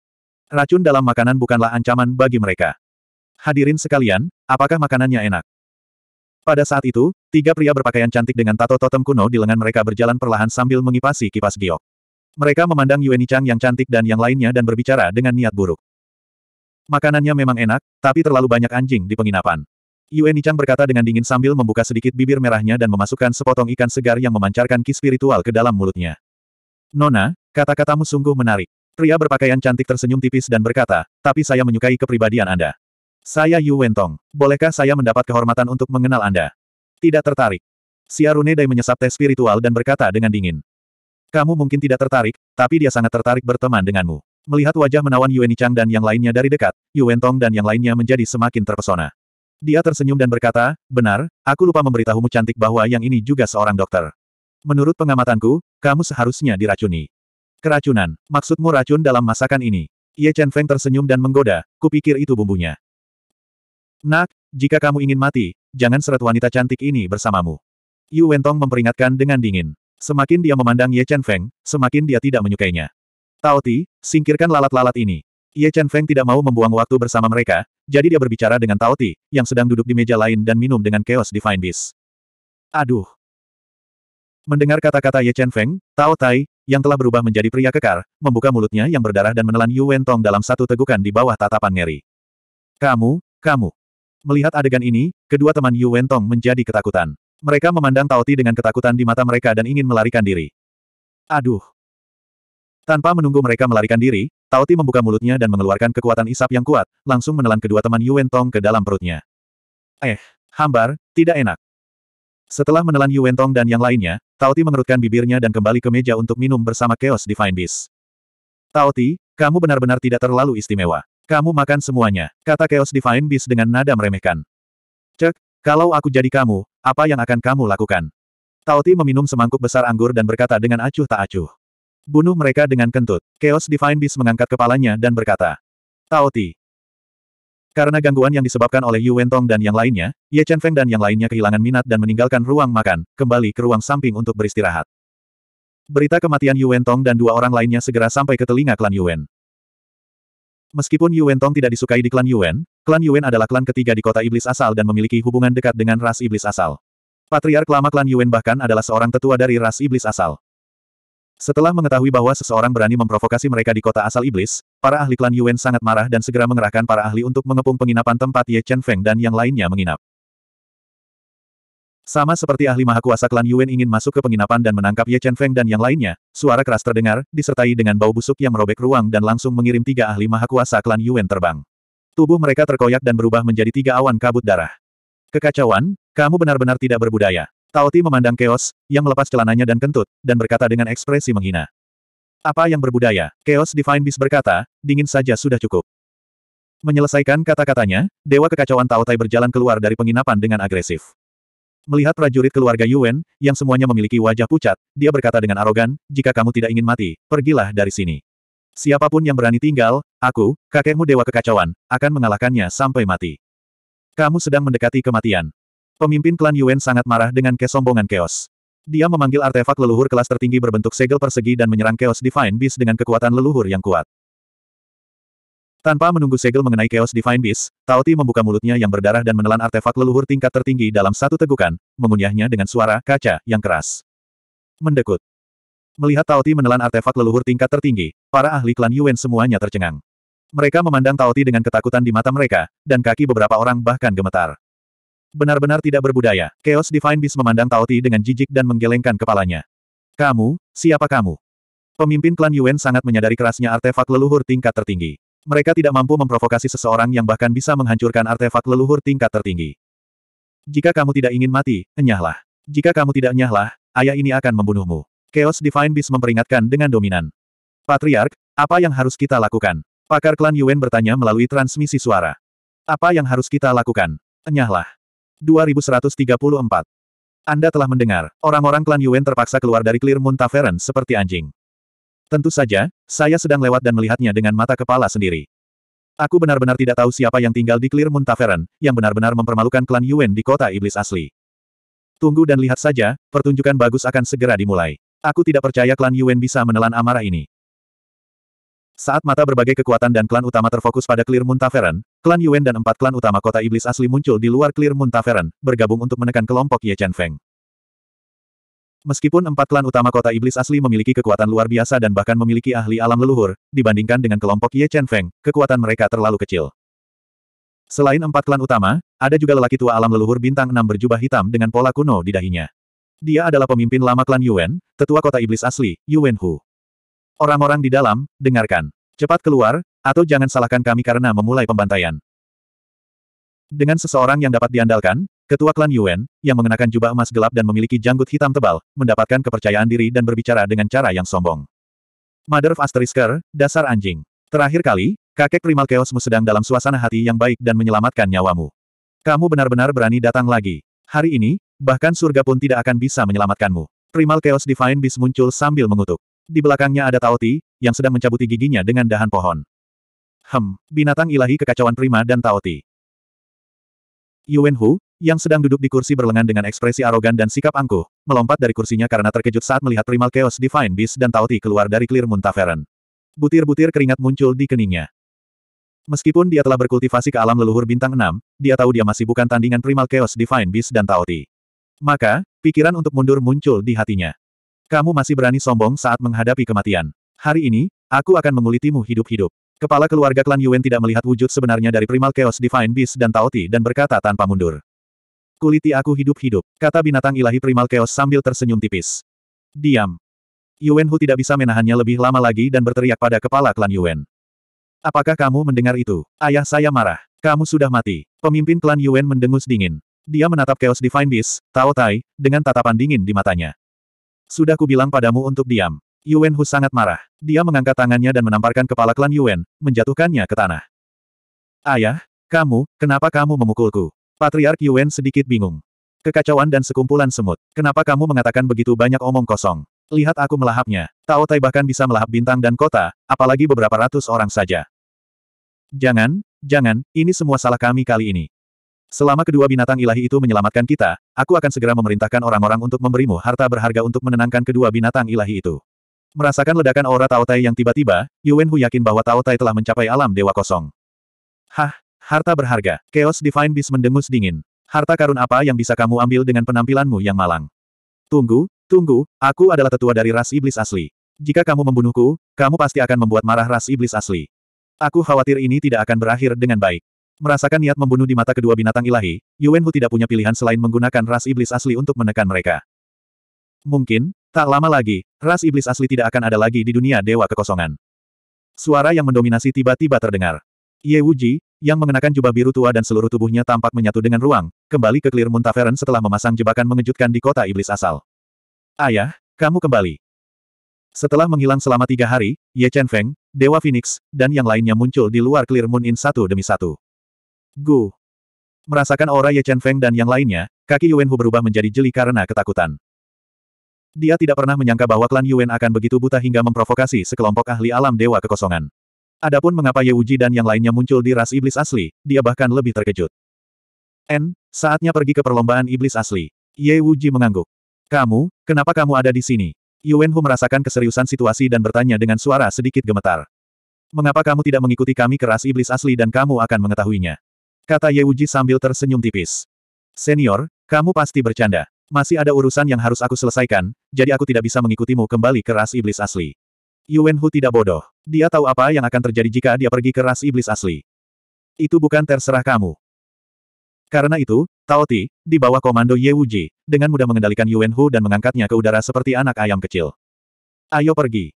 Racun dalam makanan bukanlah ancaman bagi mereka. Hadirin sekalian, apakah makanannya enak? Pada saat itu, tiga pria berpakaian cantik dengan tato totem kuno di lengan mereka berjalan perlahan sambil mengipasi kipas giok. Mereka memandang Yueni Chang yang cantik dan yang lainnya dan berbicara dengan niat buruk. Makanannya memang enak, tapi terlalu banyak anjing di penginapan. Yuenichan berkata dengan dingin sambil membuka sedikit bibir merahnya dan memasukkan sepotong ikan segar yang memancarkan ki spiritual ke dalam mulutnya. Nona, kata-katamu sungguh menarik. Pria berpakaian cantik tersenyum tipis dan berkata, tapi saya menyukai kepribadian Anda. Saya Yu Wentong. Bolehkah saya mendapat kehormatan untuk mengenal Anda? Tidak tertarik. Siarune Dai menyesap teh spiritual dan berkata dengan dingin. Kamu mungkin tidak tertarik, tapi dia sangat tertarik berteman denganmu. Melihat wajah menawan Yuan Yichang dan yang lainnya dari dekat, Wentong dan yang lainnya menjadi semakin terpesona. Dia tersenyum dan berkata, benar, aku lupa memberitahumu cantik bahwa yang ini juga seorang dokter. Menurut pengamatanku, kamu seharusnya diracuni. Keracunan, maksudmu racun dalam masakan ini. Ye Chen Feng tersenyum dan menggoda, kupikir itu bumbunya. Nak, jika kamu ingin mati, jangan seret wanita cantik ini bersamamu. Yu Wentong memperingatkan dengan dingin. Semakin dia memandang Ye Chen Feng, semakin dia tidak menyukainya. Tao Ti, singkirkan lalat-lalat ini. Ye Chen Feng tidak mau membuang waktu bersama mereka, jadi dia berbicara dengan Tao Ti, yang sedang duduk di meja lain dan minum dengan Chaos Divine Beast. Aduh. Mendengar kata-kata Ye Chen Feng, Tao Tai, yang telah berubah menjadi pria kekar, membuka mulutnya yang berdarah dan menelan Yu Tong dalam satu tegukan di bawah tatapan ngeri. Kamu, kamu. Melihat adegan ini, kedua teman Yu Tong menjadi ketakutan. Mereka memandang Tao Ti dengan ketakutan di mata mereka dan ingin melarikan diri. Aduh. Tanpa menunggu mereka melarikan diri, Tao Ti membuka mulutnya dan mengeluarkan kekuatan isap yang kuat, langsung menelan kedua teman Yuen Tong ke dalam perutnya. Eh, hambar, tidak enak. Setelah menelan Yuen Tong dan yang lainnya, Tao Ti mengerutkan bibirnya dan kembali ke meja untuk minum bersama Chaos Divine Beast. Tao Ti, kamu benar-benar tidak terlalu istimewa. Kamu makan semuanya, kata Chaos Divine Beast dengan nada meremehkan. Cek, kalau aku jadi kamu, apa yang akan kamu lakukan? Tao Ti meminum semangkuk besar anggur dan berkata dengan acuh tak acuh. Bunuh mereka dengan kentut. Chaos Divine Beast mengangkat kepalanya dan berkata. Tao Ti. Karena gangguan yang disebabkan oleh Yu Wentong dan yang lainnya, Ye Chen Feng dan yang lainnya kehilangan minat dan meninggalkan ruang makan, kembali ke ruang samping untuk beristirahat. Berita kematian Yu Wentong dan dua orang lainnya segera sampai ke telinga klan Yuan. Meskipun Yu Wentong tidak disukai di klan Yuan, klan Yuan adalah klan ketiga di kota iblis asal dan memiliki hubungan dekat dengan ras iblis asal. Patriark lama klan Yuan bahkan adalah seorang tetua dari ras iblis asal. Setelah mengetahui bahwa seseorang berani memprovokasi mereka di kota asal iblis, para ahli klan Yuan sangat marah dan segera mengerahkan para ahli untuk mengepung penginapan tempat Ye Chen Feng dan yang lainnya menginap. Sama seperti ahli maha kuasa klan Yuan ingin masuk ke penginapan dan menangkap Ye Chen Feng dan yang lainnya, suara keras terdengar, disertai dengan bau busuk yang merobek ruang dan langsung mengirim tiga ahli maha kuasa klan Yuan terbang. Tubuh mereka terkoyak dan berubah menjadi tiga awan kabut darah. Kekacauan, kamu benar-benar tidak berbudaya. Taoti memandang Keos, yang melepas celananya dan kentut, dan berkata dengan ekspresi menghina. Apa yang berbudaya? Keos Divine Beast berkata, dingin saja sudah cukup. Menyelesaikan kata-katanya, Dewa Kekacauan Taotai berjalan keluar dari penginapan dengan agresif. Melihat prajurit keluarga Yuan yang semuanya memiliki wajah pucat, dia berkata dengan arogan, jika kamu tidak ingin mati, pergilah dari sini. Siapapun yang berani tinggal, aku, kakekmu Dewa Kekacauan, akan mengalahkannya sampai mati. Kamu sedang mendekati kematian. Pemimpin klan Yuan sangat marah dengan kesombongan Chaos. Dia memanggil artefak leluhur kelas tertinggi berbentuk segel persegi dan menyerang Chaos Divine Beast dengan kekuatan leluhur yang kuat. Tanpa menunggu segel mengenai Chaos Divine Beast, Tao Ti membuka mulutnya yang berdarah dan menelan artefak leluhur tingkat tertinggi dalam satu tegukan, mengunyahnya dengan suara kaca yang keras. Mendekut. Melihat Tao Ti menelan artefak leluhur tingkat tertinggi, para ahli klan Yuan semuanya tercengang. Mereka memandang Tao Ti dengan ketakutan di mata mereka, dan kaki beberapa orang bahkan gemetar benar-benar tidak berbudaya. Chaos Divine Beast memandang Taoti dengan jijik dan menggelengkan kepalanya. Kamu, siapa kamu? Pemimpin klan Yuan sangat menyadari kerasnya artefak leluhur tingkat tertinggi. Mereka tidak mampu memprovokasi seseorang yang bahkan bisa menghancurkan artefak leluhur tingkat tertinggi. Jika kamu tidak ingin mati, enyahlah. Jika kamu tidak enyahlah, ayah ini akan membunuhmu. Chaos Divine Beast memperingatkan dengan dominan. Patriark, apa yang harus kita lakukan? Pakar klan Yuan bertanya melalui transmisi suara. Apa yang harus kita lakukan? Enyahlah. 2134. Anda telah mendengar, orang-orang klan Yuan terpaksa keluar dari Clear Moon Tavern seperti anjing. Tentu saja, saya sedang lewat dan melihatnya dengan mata kepala sendiri. Aku benar-benar tidak tahu siapa yang tinggal di Clear Moon Tavern, yang benar-benar mempermalukan klan Yuan di kota iblis asli. Tunggu dan lihat saja, pertunjukan bagus akan segera dimulai. Aku tidak percaya klan Yuan bisa menelan amarah ini. Saat mata berbagai kekuatan dan klan utama terfokus pada Clear Moon Tavern, klan Yuan dan empat klan utama kota iblis asli muncul di luar Clear Moon Tavern, bergabung untuk menekan kelompok Ye Chen Feng. Meskipun empat klan utama kota iblis asli memiliki kekuatan luar biasa dan bahkan memiliki ahli alam leluhur, dibandingkan dengan kelompok Ye Chen Feng, kekuatan mereka terlalu kecil. Selain empat klan utama, ada juga lelaki tua alam leluhur bintang enam berjubah hitam dengan pola kuno di dahinya. Dia adalah pemimpin lama klan Yuan, tetua kota iblis asli, Yuan Hu. Orang-orang di dalam, dengarkan. Cepat keluar, atau jangan salahkan kami karena memulai pembantaian. Dengan seseorang yang dapat diandalkan, ketua klan Yuan, yang mengenakan jubah emas gelap dan memiliki janggut hitam tebal, mendapatkan kepercayaan diri dan berbicara dengan cara yang sombong. Mother of Asterisker, dasar anjing. Terakhir kali, kakek primal keosmu sedang dalam suasana hati yang baik dan menyelamatkan nyawamu. Kamu benar-benar berani datang lagi. Hari ini, bahkan surga pun tidak akan bisa menyelamatkanmu. Primal Chaos Divine Beast muncul sambil mengutuk. Di belakangnya ada Taoti, yang sedang mencabuti giginya dengan dahan pohon. Hem, binatang ilahi kekacauan prima dan Taoti. Yuen Hu, yang sedang duduk di kursi berlengan dengan ekspresi arogan dan sikap angkuh, melompat dari kursinya karena terkejut saat melihat Primal Chaos Divine Beast dan Taoti keluar dari Clear Moon Tavern. Butir-butir keringat muncul di keningnya. Meskipun dia telah berkultivasi ke alam leluhur bintang 6, dia tahu dia masih bukan tandingan Primal Chaos Divine Beast dan Taoti. Maka, pikiran untuk mundur muncul di hatinya. Kamu masih berani sombong saat menghadapi kematian. Hari ini, aku akan mengulitimu hidup-hidup. Kepala keluarga klan Yuan tidak melihat wujud sebenarnya dari Primal Chaos Divine Beast dan Taoti dan berkata tanpa mundur. Kuliti aku hidup-hidup, kata binatang ilahi Primal Chaos sambil tersenyum tipis. Diam. Yuan Hu tidak bisa menahannya lebih lama lagi dan berteriak pada kepala klan Yuan. Apakah kamu mendengar itu? Ayah saya marah. Kamu sudah mati. Pemimpin klan Yuan mendengus dingin. Dia menatap Chaos Divine Beast, Tao Tai, dengan tatapan dingin di matanya. Sudah kubilang padamu untuk diam. Yuan Hu sangat marah. Dia mengangkat tangannya dan menamparkan kepala klan Yuan, menjatuhkannya ke tanah. Ayah, kamu, kenapa kamu memukulku? Patriark Yuan sedikit bingung. Kekacauan dan sekumpulan semut. Kenapa kamu mengatakan begitu banyak omong kosong? Lihat aku melahapnya. Tao Tai bahkan bisa melahap bintang dan kota, apalagi beberapa ratus orang saja. Jangan, jangan, ini semua salah kami kali ini. Selama kedua binatang ilahi itu menyelamatkan kita, aku akan segera memerintahkan orang-orang untuk memberimu harta berharga untuk menenangkan kedua binatang ilahi itu. Merasakan ledakan aura Tao Tai yang tiba-tiba, Yuen Hu yakin bahwa Tao Tai telah mencapai alam dewa kosong. Hah, harta berharga. Chaos Divine Beast mendengus dingin. Harta karun apa yang bisa kamu ambil dengan penampilanmu yang malang? Tunggu, tunggu, aku adalah tetua dari ras iblis asli. Jika kamu membunuhku, kamu pasti akan membuat marah ras iblis asli. Aku khawatir ini tidak akan berakhir dengan baik. Merasakan niat membunuh di mata kedua binatang ilahi, Yuan Hu tidak punya pilihan selain menggunakan ras iblis asli untuk menekan mereka. Mungkin, tak lama lagi, ras iblis asli tidak akan ada lagi di dunia dewa kekosongan. Suara yang mendominasi tiba-tiba terdengar. Ye Wuji, yang mengenakan jubah biru tua dan seluruh tubuhnya tampak menyatu dengan ruang, kembali ke Clear Moon Tavern setelah memasang jebakan mengejutkan di kota iblis asal. Ayah, kamu kembali. Setelah menghilang selama tiga hari, Ye Chen Feng, Dewa Phoenix, dan yang lainnya muncul di luar Clear Moon Inn satu demi satu. Gu. Merasakan aura Ye Chen Feng dan yang lainnya, kaki Yuan Hu berubah menjadi jeli karena ketakutan. Dia tidak pernah menyangka bahwa klan Yuan akan begitu buta hingga memprovokasi sekelompok ahli alam dewa kekosongan. Adapun mengapa Ye Wuji dan yang lainnya muncul di ras iblis asli, dia bahkan lebih terkejut. N, saatnya pergi ke perlombaan iblis asli. Ye Wuji mengangguk. Kamu, kenapa kamu ada di sini? Yuan Hu merasakan keseriusan situasi dan bertanya dengan suara sedikit gemetar. Mengapa kamu tidak mengikuti kami ke ras iblis asli dan kamu akan mengetahuinya? Kata Ye Yewuji sambil tersenyum tipis. Senior, kamu pasti bercanda. Masih ada urusan yang harus aku selesaikan, jadi aku tidak bisa mengikutimu kembali ke ras iblis asli. Yuan Hu tidak bodoh. Dia tahu apa yang akan terjadi jika dia pergi ke ras iblis asli. Itu bukan terserah kamu. Karena itu, Taoti, di bawah komando Ye Wuji, dengan mudah mengendalikan Yuan Hu dan mengangkatnya ke udara seperti anak ayam kecil. Ayo pergi.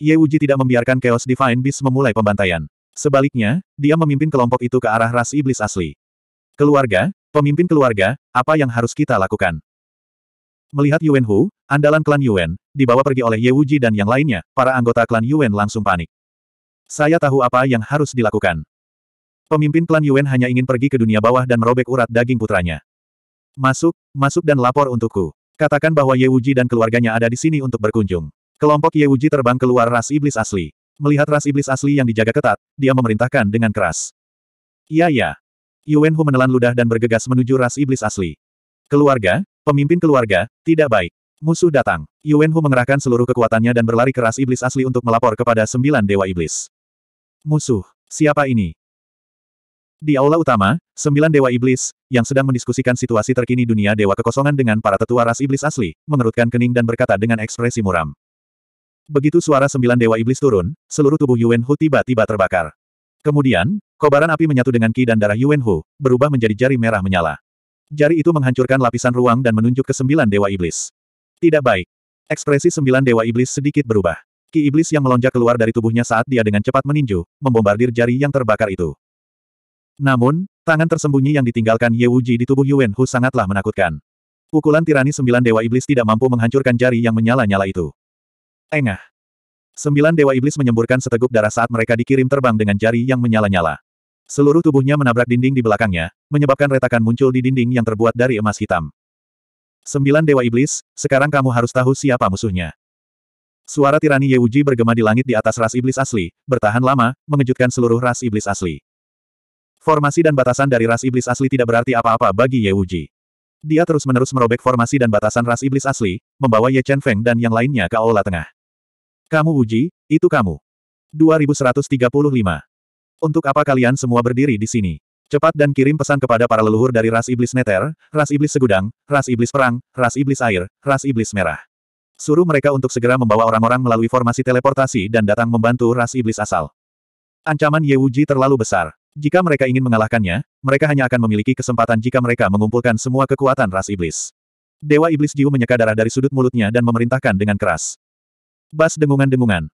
Ye Wuji tidak membiarkan Chaos Divine Beast memulai pembantaian. Sebaliknya, dia memimpin kelompok itu ke arah ras iblis asli. Keluarga, pemimpin keluarga, apa yang harus kita lakukan? Melihat Yuan Hu, andalan klan Yuan, dibawa pergi oleh Ye Wuji dan yang lainnya, para anggota klan Yuan langsung panik. Saya tahu apa yang harus dilakukan. Pemimpin klan Yuan hanya ingin pergi ke dunia bawah dan merobek urat daging putranya. Masuk, masuk dan lapor untukku. Katakan bahwa Ye Wuji dan keluarganya ada di sini untuk berkunjung. Kelompok Ye Wuji terbang keluar ras iblis asli. Melihat ras iblis asli yang dijaga ketat, dia memerintahkan dengan keras. Iya ya. Yuan Hu menelan ludah dan bergegas menuju ras iblis asli. Keluarga, pemimpin keluarga, tidak baik. Musuh datang. Yuan Hu mengerahkan seluruh kekuatannya dan berlari ke ras iblis asli untuk melapor kepada sembilan dewa iblis. Musuh, siapa ini? Di aula utama, sembilan dewa iblis, yang sedang mendiskusikan situasi terkini dunia dewa kekosongan dengan para tetua ras iblis asli, mengerutkan kening dan berkata dengan ekspresi muram. Begitu suara sembilan dewa iblis turun, seluruh tubuh Yuan Hu tiba-tiba terbakar. Kemudian, kobaran api menyatu dengan ki dan darah Yuan Hu, berubah menjadi jari merah menyala. Jari itu menghancurkan lapisan ruang dan menunjuk ke sembilan dewa iblis. Tidak baik. Ekspresi sembilan dewa iblis sedikit berubah. Ki iblis yang melonjak keluar dari tubuhnya saat dia dengan cepat meninju, membombardir jari yang terbakar itu. Namun, tangan tersembunyi yang ditinggalkan Ye Wuji di tubuh Yuan Hu sangatlah menakutkan. Pukulan tirani sembilan dewa iblis tidak mampu menghancurkan jari yang menyala-nyala itu. Engah. Sembilan dewa iblis menyemburkan seteguk darah saat mereka dikirim terbang dengan jari yang menyala-nyala. Seluruh tubuhnya menabrak dinding di belakangnya, menyebabkan retakan muncul di dinding yang terbuat dari emas hitam. Sembilan Dewa Iblis, sekarang kamu harus tahu siapa musuhnya. Suara tirani Yewuji bergema di langit di atas ras iblis asli, bertahan lama, mengejutkan seluruh ras iblis asli. Formasi dan batasan dari ras iblis asli tidak berarti apa-apa bagi Yewuji. Dia terus-menerus merobek formasi dan batasan ras iblis asli, membawa Ye Chen Feng dan yang lainnya ke aula tengah. Kamu uji, itu kamu. 2135. Untuk apa kalian semua berdiri di sini? Cepat dan kirim pesan kepada para leluhur dari ras iblis neter, ras iblis segudang, ras iblis perang, ras iblis air, ras iblis merah. Suruh mereka untuk segera membawa orang-orang melalui formasi teleportasi dan datang membantu ras iblis asal. Ancaman Ye Wuji terlalu besar. Jika mereka ingin mengalahkannya, mereka hanya akan memiliki kesempatan jika mereka mengumpulkan semua kekuatan ras iblis. Dewa Iblis Jiu menyeka darah dari sudut mulutnya dan memerintahkan dengan keras. Bas dengungan-dengungan.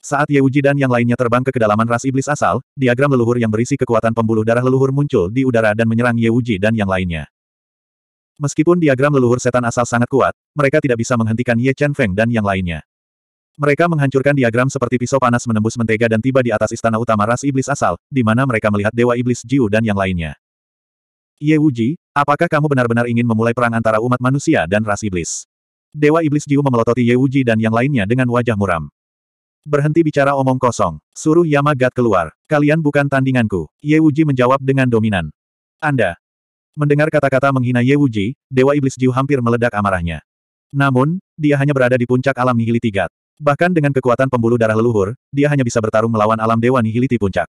Saat Ye Yeuji dan yang lainnya terbang ke kedalaman ras iblis asal, diagram leluhur yang berisi kekuatan pembuluh darah leluhur muncul di udara dan menyerang Ye Yeuji dan yang lainnya. Meskipun diagram leluhur setan asal sangat kuat, mereka tidak bisa menghentikan Ye Chen Feng dan yang lainnya. Mereka menghancurkan diagram seperti pisau panas menembus mentega dan tiba di atas istana utama ras iblis asal, di mana mereka melihat Dewa Iblis Jiu dan yang lainnya. Ye Wuji, apakah kamu benar-benar ingin memulai perang antara umat manusia dan ras iblis? Dewa Iblis Jiu memelototi Ye Wuji dan yang lainnya dengan wajah muram. Berhenti bicara omong kosong, suruh Yamagat keluar, kalian bukan tandinganku, Ye Wuji menjawab dengan dominan. Anda. Mendengar kata-kata menghina Ye Wuji, Dewa Iblis Jiu hampir meledak amarahnya. Namun, dia hanya berada di puncak alam Nihiliti Bahkan dengan kekuatan pembuluh darah leluhur, dia hanya bisa bertarung melawan alam Dewa Nihiliti Puncak.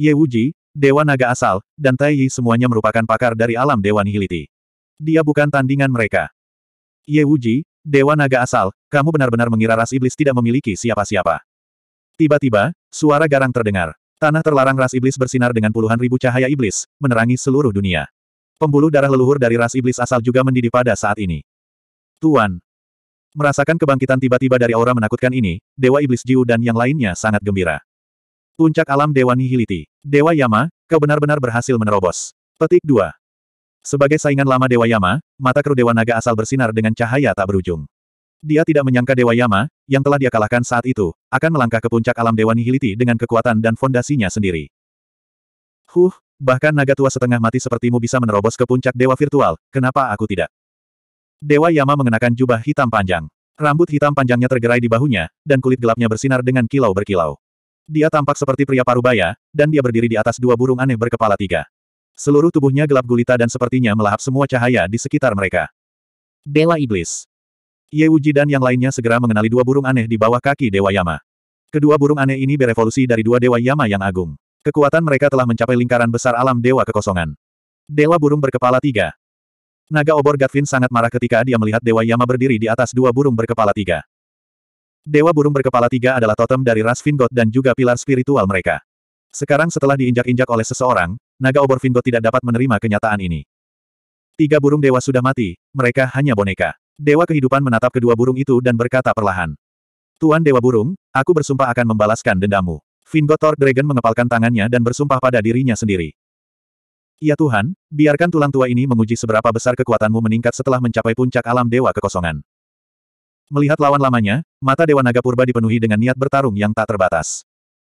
Ye Wuji, Dewa Naga asal, dan Tai Yi semuanya merupakan pakar dari alam Dewa Nihiliti. Dia bukan tandingan mereka. Ye Wuji, Dewa naga asal, kamu benar-benar mengira ras iblis tidak memiliki siapa-siapa. Tiba-tiba, suara garang terdengar. Tanah terlarang ras iblis bersinar dengan puluhan ribu cahaya iblis, menerangi seluruh dunia. Pembuluh darah leluhur dari ras iblis asal juga mendidih pada saat ini. Tuan. Merasakan kebangkitan tiba-tiba dari aura menakutkan ini, Dewa Iblis Jiu dan yang lainnya sangat gembira. Puncak alam Dewa Nihiliti. Dewa Yama, kau benar-benar berhasil menerobos. Petik 2. Sebagai saingan lama Dewa Yama, mata kru Dewa Naga asal bersinar dengan cahaya tak berujung. Dia tidak menyangka Dewa Yama, yang telah dia kalahkan saat itu, akan melangkah ke puncak alam Dewa Nihiliti dengan kekuatan dan fondasinya sendiri. Huh, bahkan naga tua setengah mati sepertimu bisa menerobos ke puncak Dewa Virtual, kenapa aku tidak? Dewa Yama mengenakan jubah hitam panjang. Rambut hitam panjangnya tergerai di bahunya, dan kulit gelapnya bersinar dengan kilau berkilau. Dia tampak seperti pria parubaya, dan dia berdiri di atas dua burung aneh berkepala tiga. Seluruh tubuhnya gelap gulita dan sepertinya melahap semua cahaya di sekitar mereka. Dewa Iblis. Ye Wuji dan yang lainnya segera mengenali dua burung aneh di bawah kaki Dewa Yama. Kedua burung aneh ini berevolusi dari dua Dewa Yama yang agung. Kekuatan mereka telah mencapai lingkaran besar alam Dewa Kekosongan. Dewa burung berkepala tiga. Naga obor Gatvin sangat marah ketika dia melihat Dewa Yama berdiri di atas dua burung berkepala tiga. Dewa burung berkepala tiga adalah totem dari ras Vingot dan juga pilar spiritual mereka. Sekarang setelah diinjak-injak oleh seseorang, naga obor Vingo tidak dapat menerima kenyataan ini. Tiga burung dewa sudah mati, mereka hanya boneka. Dewa kehidupan menatap kedua burung itu dan berkata perlahan. Tuan Dewa Burung, aku bersumpah akan membalaskan dendamu. Vingotor Dragon mengepalkan tangannya dan bersumpah pada dirinya sendiri. Ya Tuhan, biarkan tulang tua ini menguji seberapa besar kekuatanmu meningkat setelah mencapai puncak alam Dewa Kekosongan. Melihat lawan lamanya, mata Dewa Naga Purba dipenuhi dengan niat bertarung yang tak terbatas.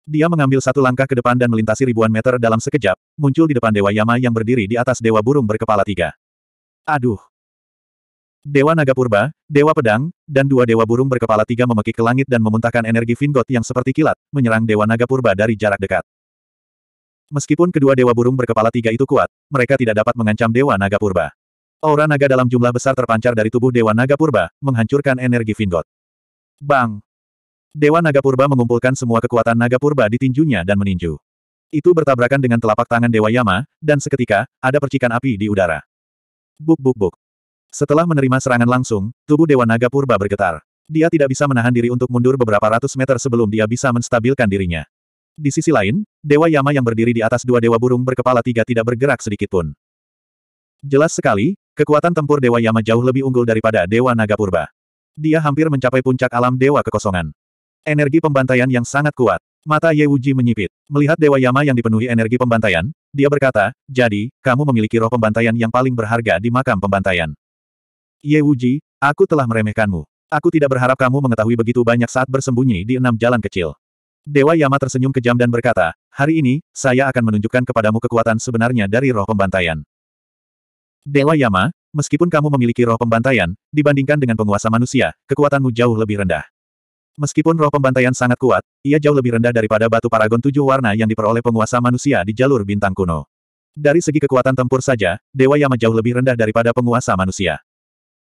Dia mengambil satu langkah ke depan dan melintasi ribuan meter dalam sekejap, muncul di depan Dewa Yama yang berdiri di atas Dewa Burung berkepala tiga. Aduh! Dewa Naga Purba, Dewa Pedang, dan dua Dewa Burung berkepala tiga memekik ke langit dan memuntahkan energi Vingot yang seperti kilat, menyerang Dewa Naga Purba dari jarak dekat. Meskipun kedua Dewa Burung berkepala tiga itu kuat, mereka tidak dapat mengancam Dewa Naga Purba. Aura naga dalam jumlah besar terpancar dari tubuh Dewa Naga Purba, menghancurkan energi Vingot. Bang! Dewa Naga Purba mengumpulkan semua kekuatan Naga Purba di tinjunya dan meninju. Itu bertabrakan dengan telapak tangan Dewa Yama, dan seketika, ada percikan api di udara. Buk buk buk. Setelah menerima serangan langsung, tubuh Dewa Naga Purba bergetar. Dia tidak bisa menahan diri untuk mundur beberapa ratus meter sebelum dia bisa menstabilkan dirinya. Di sisi lain, Dewa Yama yang berdiri di atas dua dewa burung berkepala tiga tidak bergerak sedikit pun. Jelas sekali, kekuatan tempur Dewa Yama jauh lebih unggul daripada Dewa Naga Purba. Dia hampir mencapai puncak alam Dewa Kekosongan. Energi pembantaian yang sangat kuat. Mata Ye Wuji menyipit. Melihat Dewa Yama yang dipenuhi energi pembantaian, dia berkata, jadi, kamu memiliki roh pembantaian yang paling berharga di makam pembantaian. Ye Wuji, aku telah meremehkanmu. Aku tidak berharap kamu mengetahui begitu banyak saat bersembunyi di enam jalan kecil. Dewa Yama tersenyum kejam dan berkata, hari ini, saya akan menunjukkan kepadamu kekuatan sebenarnya dari roh pembantaian. Dewa Yama, meskipun kamu memiliki roh pembantaian, dibandingkan dengan penguasa manusia, kekuatanmu jauh lebih rendah. Meskipun roh pembantaian sangat kuat, ia jauh lebih rendah daripada batu paragon tujuh warna yang diperoleh penguasa manusia di jalur bintang kuno. Dari segi kekuatan tempur saja, Dewa Yama jauh lebih rendah daripada penguasa manusia.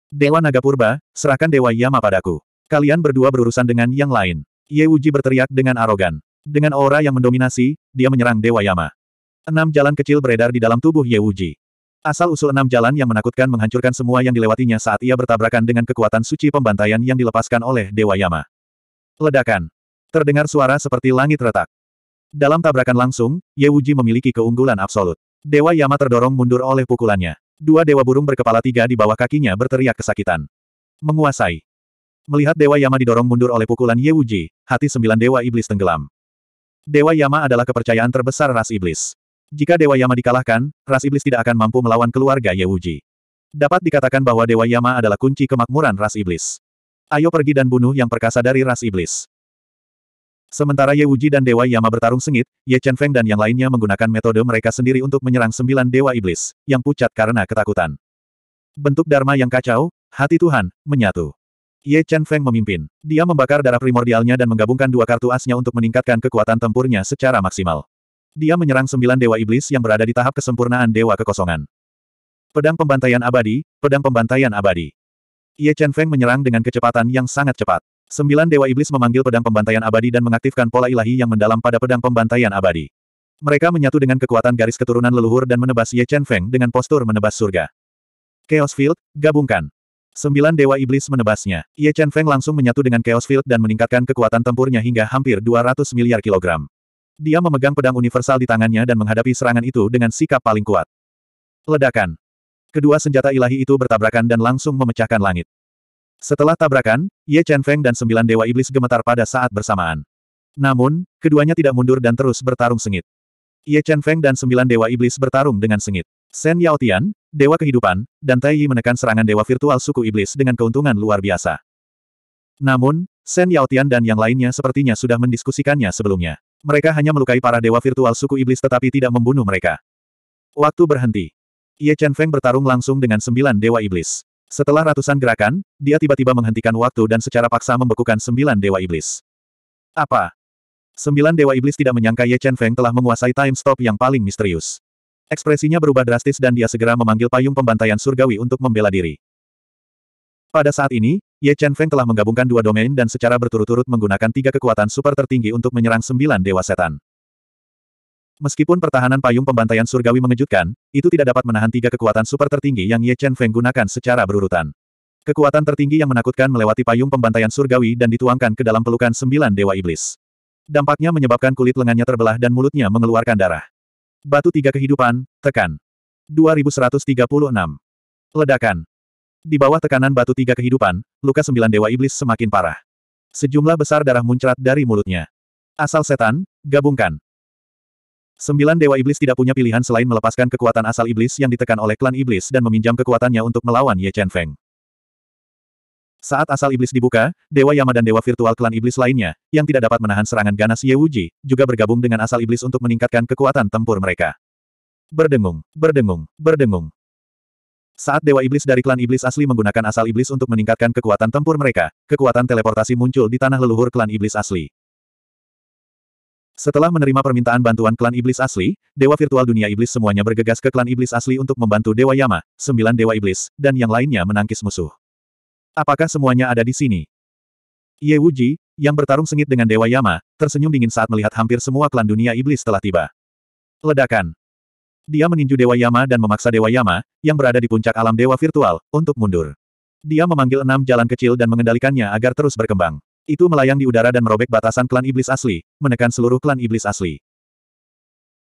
Dewa Naga Purba, serahkan Dewa Yama padaku. Kalian berdua berurusan dengan yang lain. Ye Wuji berteriak dengan arogan. Dengan aura yang mendominasi, dia menyerang Dewa Yama. Enam jalan kecil beredar di dalam tubuh Ye Wuji. Asal-usul enam jalan yang menakutkan menghancurkan semua yang dilewatinya saat ia bertabrakan dengan kekuatan suci pembantaian yang dilepaskan oleh Dewa Yama. Ledakan. Terdengar suara seperti langit retak. Dalam tabrakan langsung, Ye Wuji memiliki keunggulan absolut. Dewa Yama terdorong mundur oleh pukulannya. Dua dewa burung berkepala tiga di bawah kakinya berteriak kesakitan. Menguasai. Melihat Dewa Yama didorong mundur oleh pukulan Ye Wuji, hati sembilan dewa iblis tenggelam. Dewa Yama adalah kepercayaan terbesar ras iblis. Jika Dewa Yama dikalahkan, ras iblis tidak akan mampu melawan keluarga Ye Wuji. Dapat dikatakan bahwa Dewa Yama adalah kunci kemakmuran ras iblis. Ayo pergi dan bunuh yang perkasa dari ras iblis. Sementara Ye Wuji dan Dewa Yama bertarung sengit, Ye Chen Feng dan yang lainnya menggunakan metode mereka sendiri untuk menyerang sembilan Dewa Iblis, yang pucat karena ketakutan. Bentuk Dharma yang kacau, hati Tuhan, menyatu. Ye Chen Feng memimpin. Dia membakar darah primordialnya dan menggabungkan dua kartu asnya untuk meningkatkan kekuatan tempurnya secara maksimal. Dia menyerang sembilan Dewa Iblis yang berada di tahap kesempurnaan Dewa Kekosongan. Pedang Pembantaian Abadi, Pedang Pembantaian Abadi. Ye Chen Feng menyerang dengan kecepatan yang sangat cepat. Sembilan Dewa Iblis memanggil pedang pembantaian abadi dan mengaktifkan pola ilahi yang mendalam pada pedang pembantaian abadi. Mereka menyatu dengan kekuatan garis keturunan leluhur dan menebas Ye Chen Feng dengan postur menebas surga. Chaos Field, gabungkan. Sembilan Dewa Iblis menebasnya. Ye Chen Feng langsung menyatu dengan Chaos Field dan meningkatkan kekuatan tempurnya hingga hampir 200 miliar kilogram. Dia memegang pedang universal di tangannya dan menghadapi serangan itu dengan sikap paling kuat. Ledakan. Kedua senjata ilahi itu bertabrakan dan langsung memecahkan langit. Setelah tabrakan, Ye Chen Feng dan sembilan dewa iblis gemetar pada saat bersamaan. Namun, keduanya tidak mundur dan terus bertarung sengit. Ye Chen Feng dan sembilan dewa iblis bertarung dengan sengit. Shen Tian, dewa kehidupan, dan Tai Yi menekan serangan dewa virtual suku iblis dengan keuntungan luar biasa. Namun, Shen Tian dan yang lainnya sepertinya sudah mendiskusikannya sebelumnya. Mereka hanya melukai para dewa virtual suku iblis tetapi tidak membunuh mereka. Waktu berhenti. Ye Chen Feng bertarung langsung dengan sembilan dewa iblis. Setelah ratusan gerakan, dia tiba-tiba menghentikan waktu dan secara paksa membekukan sembilan dewa iblis. Apa? Sembilan dewa iblis tidak menyangka Ye Chen Feng telah menguasai time stop yang paling misterius. Ekspresinya berubah drastis dan dia segera memanggil payung pembantaian surgawi untuk membela diri. Pada saat ini, Ye Chen Feng telah menggabungkan dua domain dan secara berturut-turut menggunakan tiga kekuatan super tertinggi untuk menyerang sembilan dewa setan. Meskipun pertahanan payung pembantaian surgawi mengejutkan, itu tidak dapat menahan tiga kekuatan super tertinggi yang Ye Chen Feng gunakan secara berurutan. Kekuatan tertinggi yang menakutkan melewati payung pembantaian surgawi dan dituangkan ke dalam pelukan sembilan dewa iblis. Dampaknya menyebabkan kulit lengannya terbelah dan mulutnya mengeluarkan darah. Batu tiga kehidupan, tekan. 2136. Ledakan. Di bawah tekanan batu tiga kehidupan, luka sembilan dewa iblis semakin parah. Sejumlah besar darah muncrat dari mulutnya. Asal setan, gabungkan. Sembilan Dewa Iblis tidak punya pilihan selain melepaskan kekuatan asal iblis yang ditekan oleh klan iblis dan meminjam kekuatannya untuk melawan Ye Chen Feng. Saat asal iblis dibuka, Dewa Yama dan Dewa Virtual klan iblis lainnya, yang tidak dapat menahan serangan ganas Ye Wuji, juga bergabung dengan asal iblis untuk meningkatkan kekuatan tempur mereka. Berdengung, berdengung, berdengung. Saat Dewa Iblis dari klan iblis asli menggunakan asal iblis untuk meningkatkan kekuatan tempur mereka, kekuatan teleportasi muncul di tanah leluhur klan iblis asli. Setelah menerima permintaan bantuan klan iblis asli, dewa virtual dunia iblis semuanya bergegas ke klan iblis asli untuk membantu Dewa Yama, sembilan dewa iblis, dan yang lainnya menangkis musuh. Apakah semuanya ada di sini? Ye Wuji, yang bertarung sengit dengan Dewa Yama, tersenyum dingin saat melihat hampir semua klan dunia iblis telah tiba. Ledakan. Dia meninju Dewa Yama dan memaksa Dewa Yama, yang berada di puncak alam dewa virtual, untuk mundur. Dia memanggil enam jalan kecil dan mengendalikannya agar terus berkembang. Itu melayang di udara dan merobek batasan klan iblis asli, menekan seluruh klan iblis asli.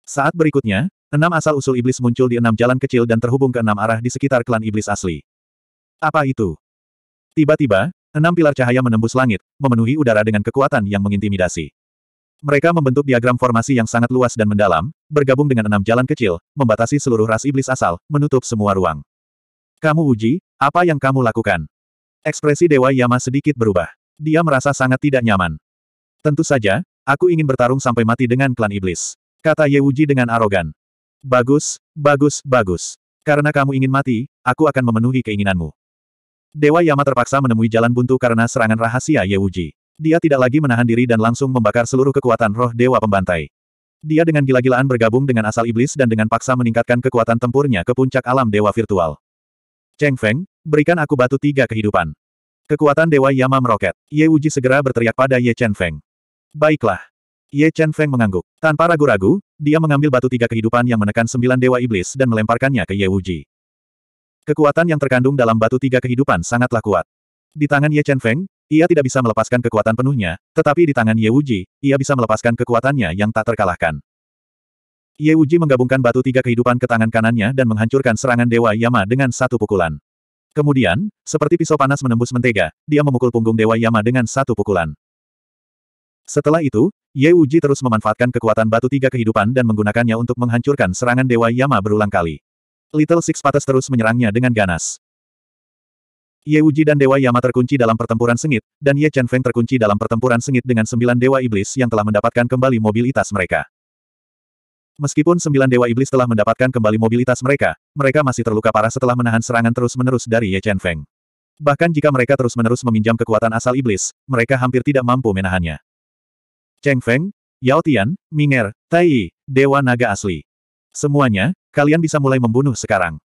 Saat berikutnya, enam asal-usul iblis muncul di enam jalan kecil dan terhubung ke enam arah di sekitar klan iblis asli. Apa itu? Tiba-tiba, enam pilar cahaya menembus langit, memenuhi udara dengan kekuatan yang mengintimidasi. Mereka membentuk diagram formasi yang sangat luas dan mendalam, bergabung dengan enam jalan kecil, membatasi seluruh ras iblis asal, menutup semua ruang. Kamu uji, apa yang kamu lakukan? Ekspresi Dewa Yama sedikit berubah. Dia merasa sangat tidak nyaman. Tentu saja, aku ingin bertarung sampai mati dengan klan iblis. Kata Ye Wuji dengan arogan. Bagus, bagus, bagus. Karena kamu ingin mati, aku akan memenuhi keinginanmu. Dewa Yama terpaksa menemui jalan buntu karena serangan rahasia Ye Wuji. Dia tidak lagi menahan diri dan langsung membakar seluruh kekuatan roh Dewa Pembantai. Dia dengan gila-gilaan bergabung dengan asal iblis dan dengan paksa meningkatkan kekuatan tempurnya ke puncak alam Dewa Virtual. Cheng Feng, berikan aku batu tiga kehidupan. Kekuatan Dewa Yama meroket. Ye Wuji segera berteriak pada Ye Chen Feng. Baiklah. Ye Chen Feng mengangguk. Tanpa ragu-ragu, dia mengambil batu tiga kehidupan yang menekan sembilan dewa iblis dan melemparkannya ke Ye Wuji. Kekuatan yang terkandung dalam batu tiga kehidupan sangatlah kuat. Di tangan Ye Chen Feng, ia tidak bisa melepaskan kekuatan penuhnya, tetapi di tangan Ye Wuji, ia bisa melepaskan kekuatannya yang tak terkalahkan. Ye Wuji menggabungkan batu tiga kehidupan ke tangan kanannya dan menghancurkan serangan Dewa Yama dengan satu pukulan. Kemudian, seperti pisau panas menembus mentega, dia memukul punggung Dewa Yama dengan satu pukulan. Setelah itu, Ye Uji terus memanfaatkan kekuatan batu tiga kehidupan dan menggunakannya untuk menghancurkan serangan Dewa Yama berulang kali. Little Six Patas terus menyerangnya dengan ganas. Ye Uji dan Dewa Yama terkunci dalam pertempuran sengit, dan Ye Chen Feng terkunci dalam pertempuran sengit dengan sembilan Dewa Iblis yang telah mendapatkan kembali mobilitas mereka. Meskipun sembilan dewa iblis telah mendapatkan kembali mobilitas mereka, mereka masih terluka parah setelah menahan serangan terus-menerus dari Ye Chen Feng. Bahkan jika mereka terus-menerus meminjam kekuatan asal iblis, mereka hampir tidak mampu menahannya. Cheng Feng, Yao Tian, Minger, Tai Yi, Dewa Naga Asli. Semuanya, kalian bisa mulai membunuh sekarang.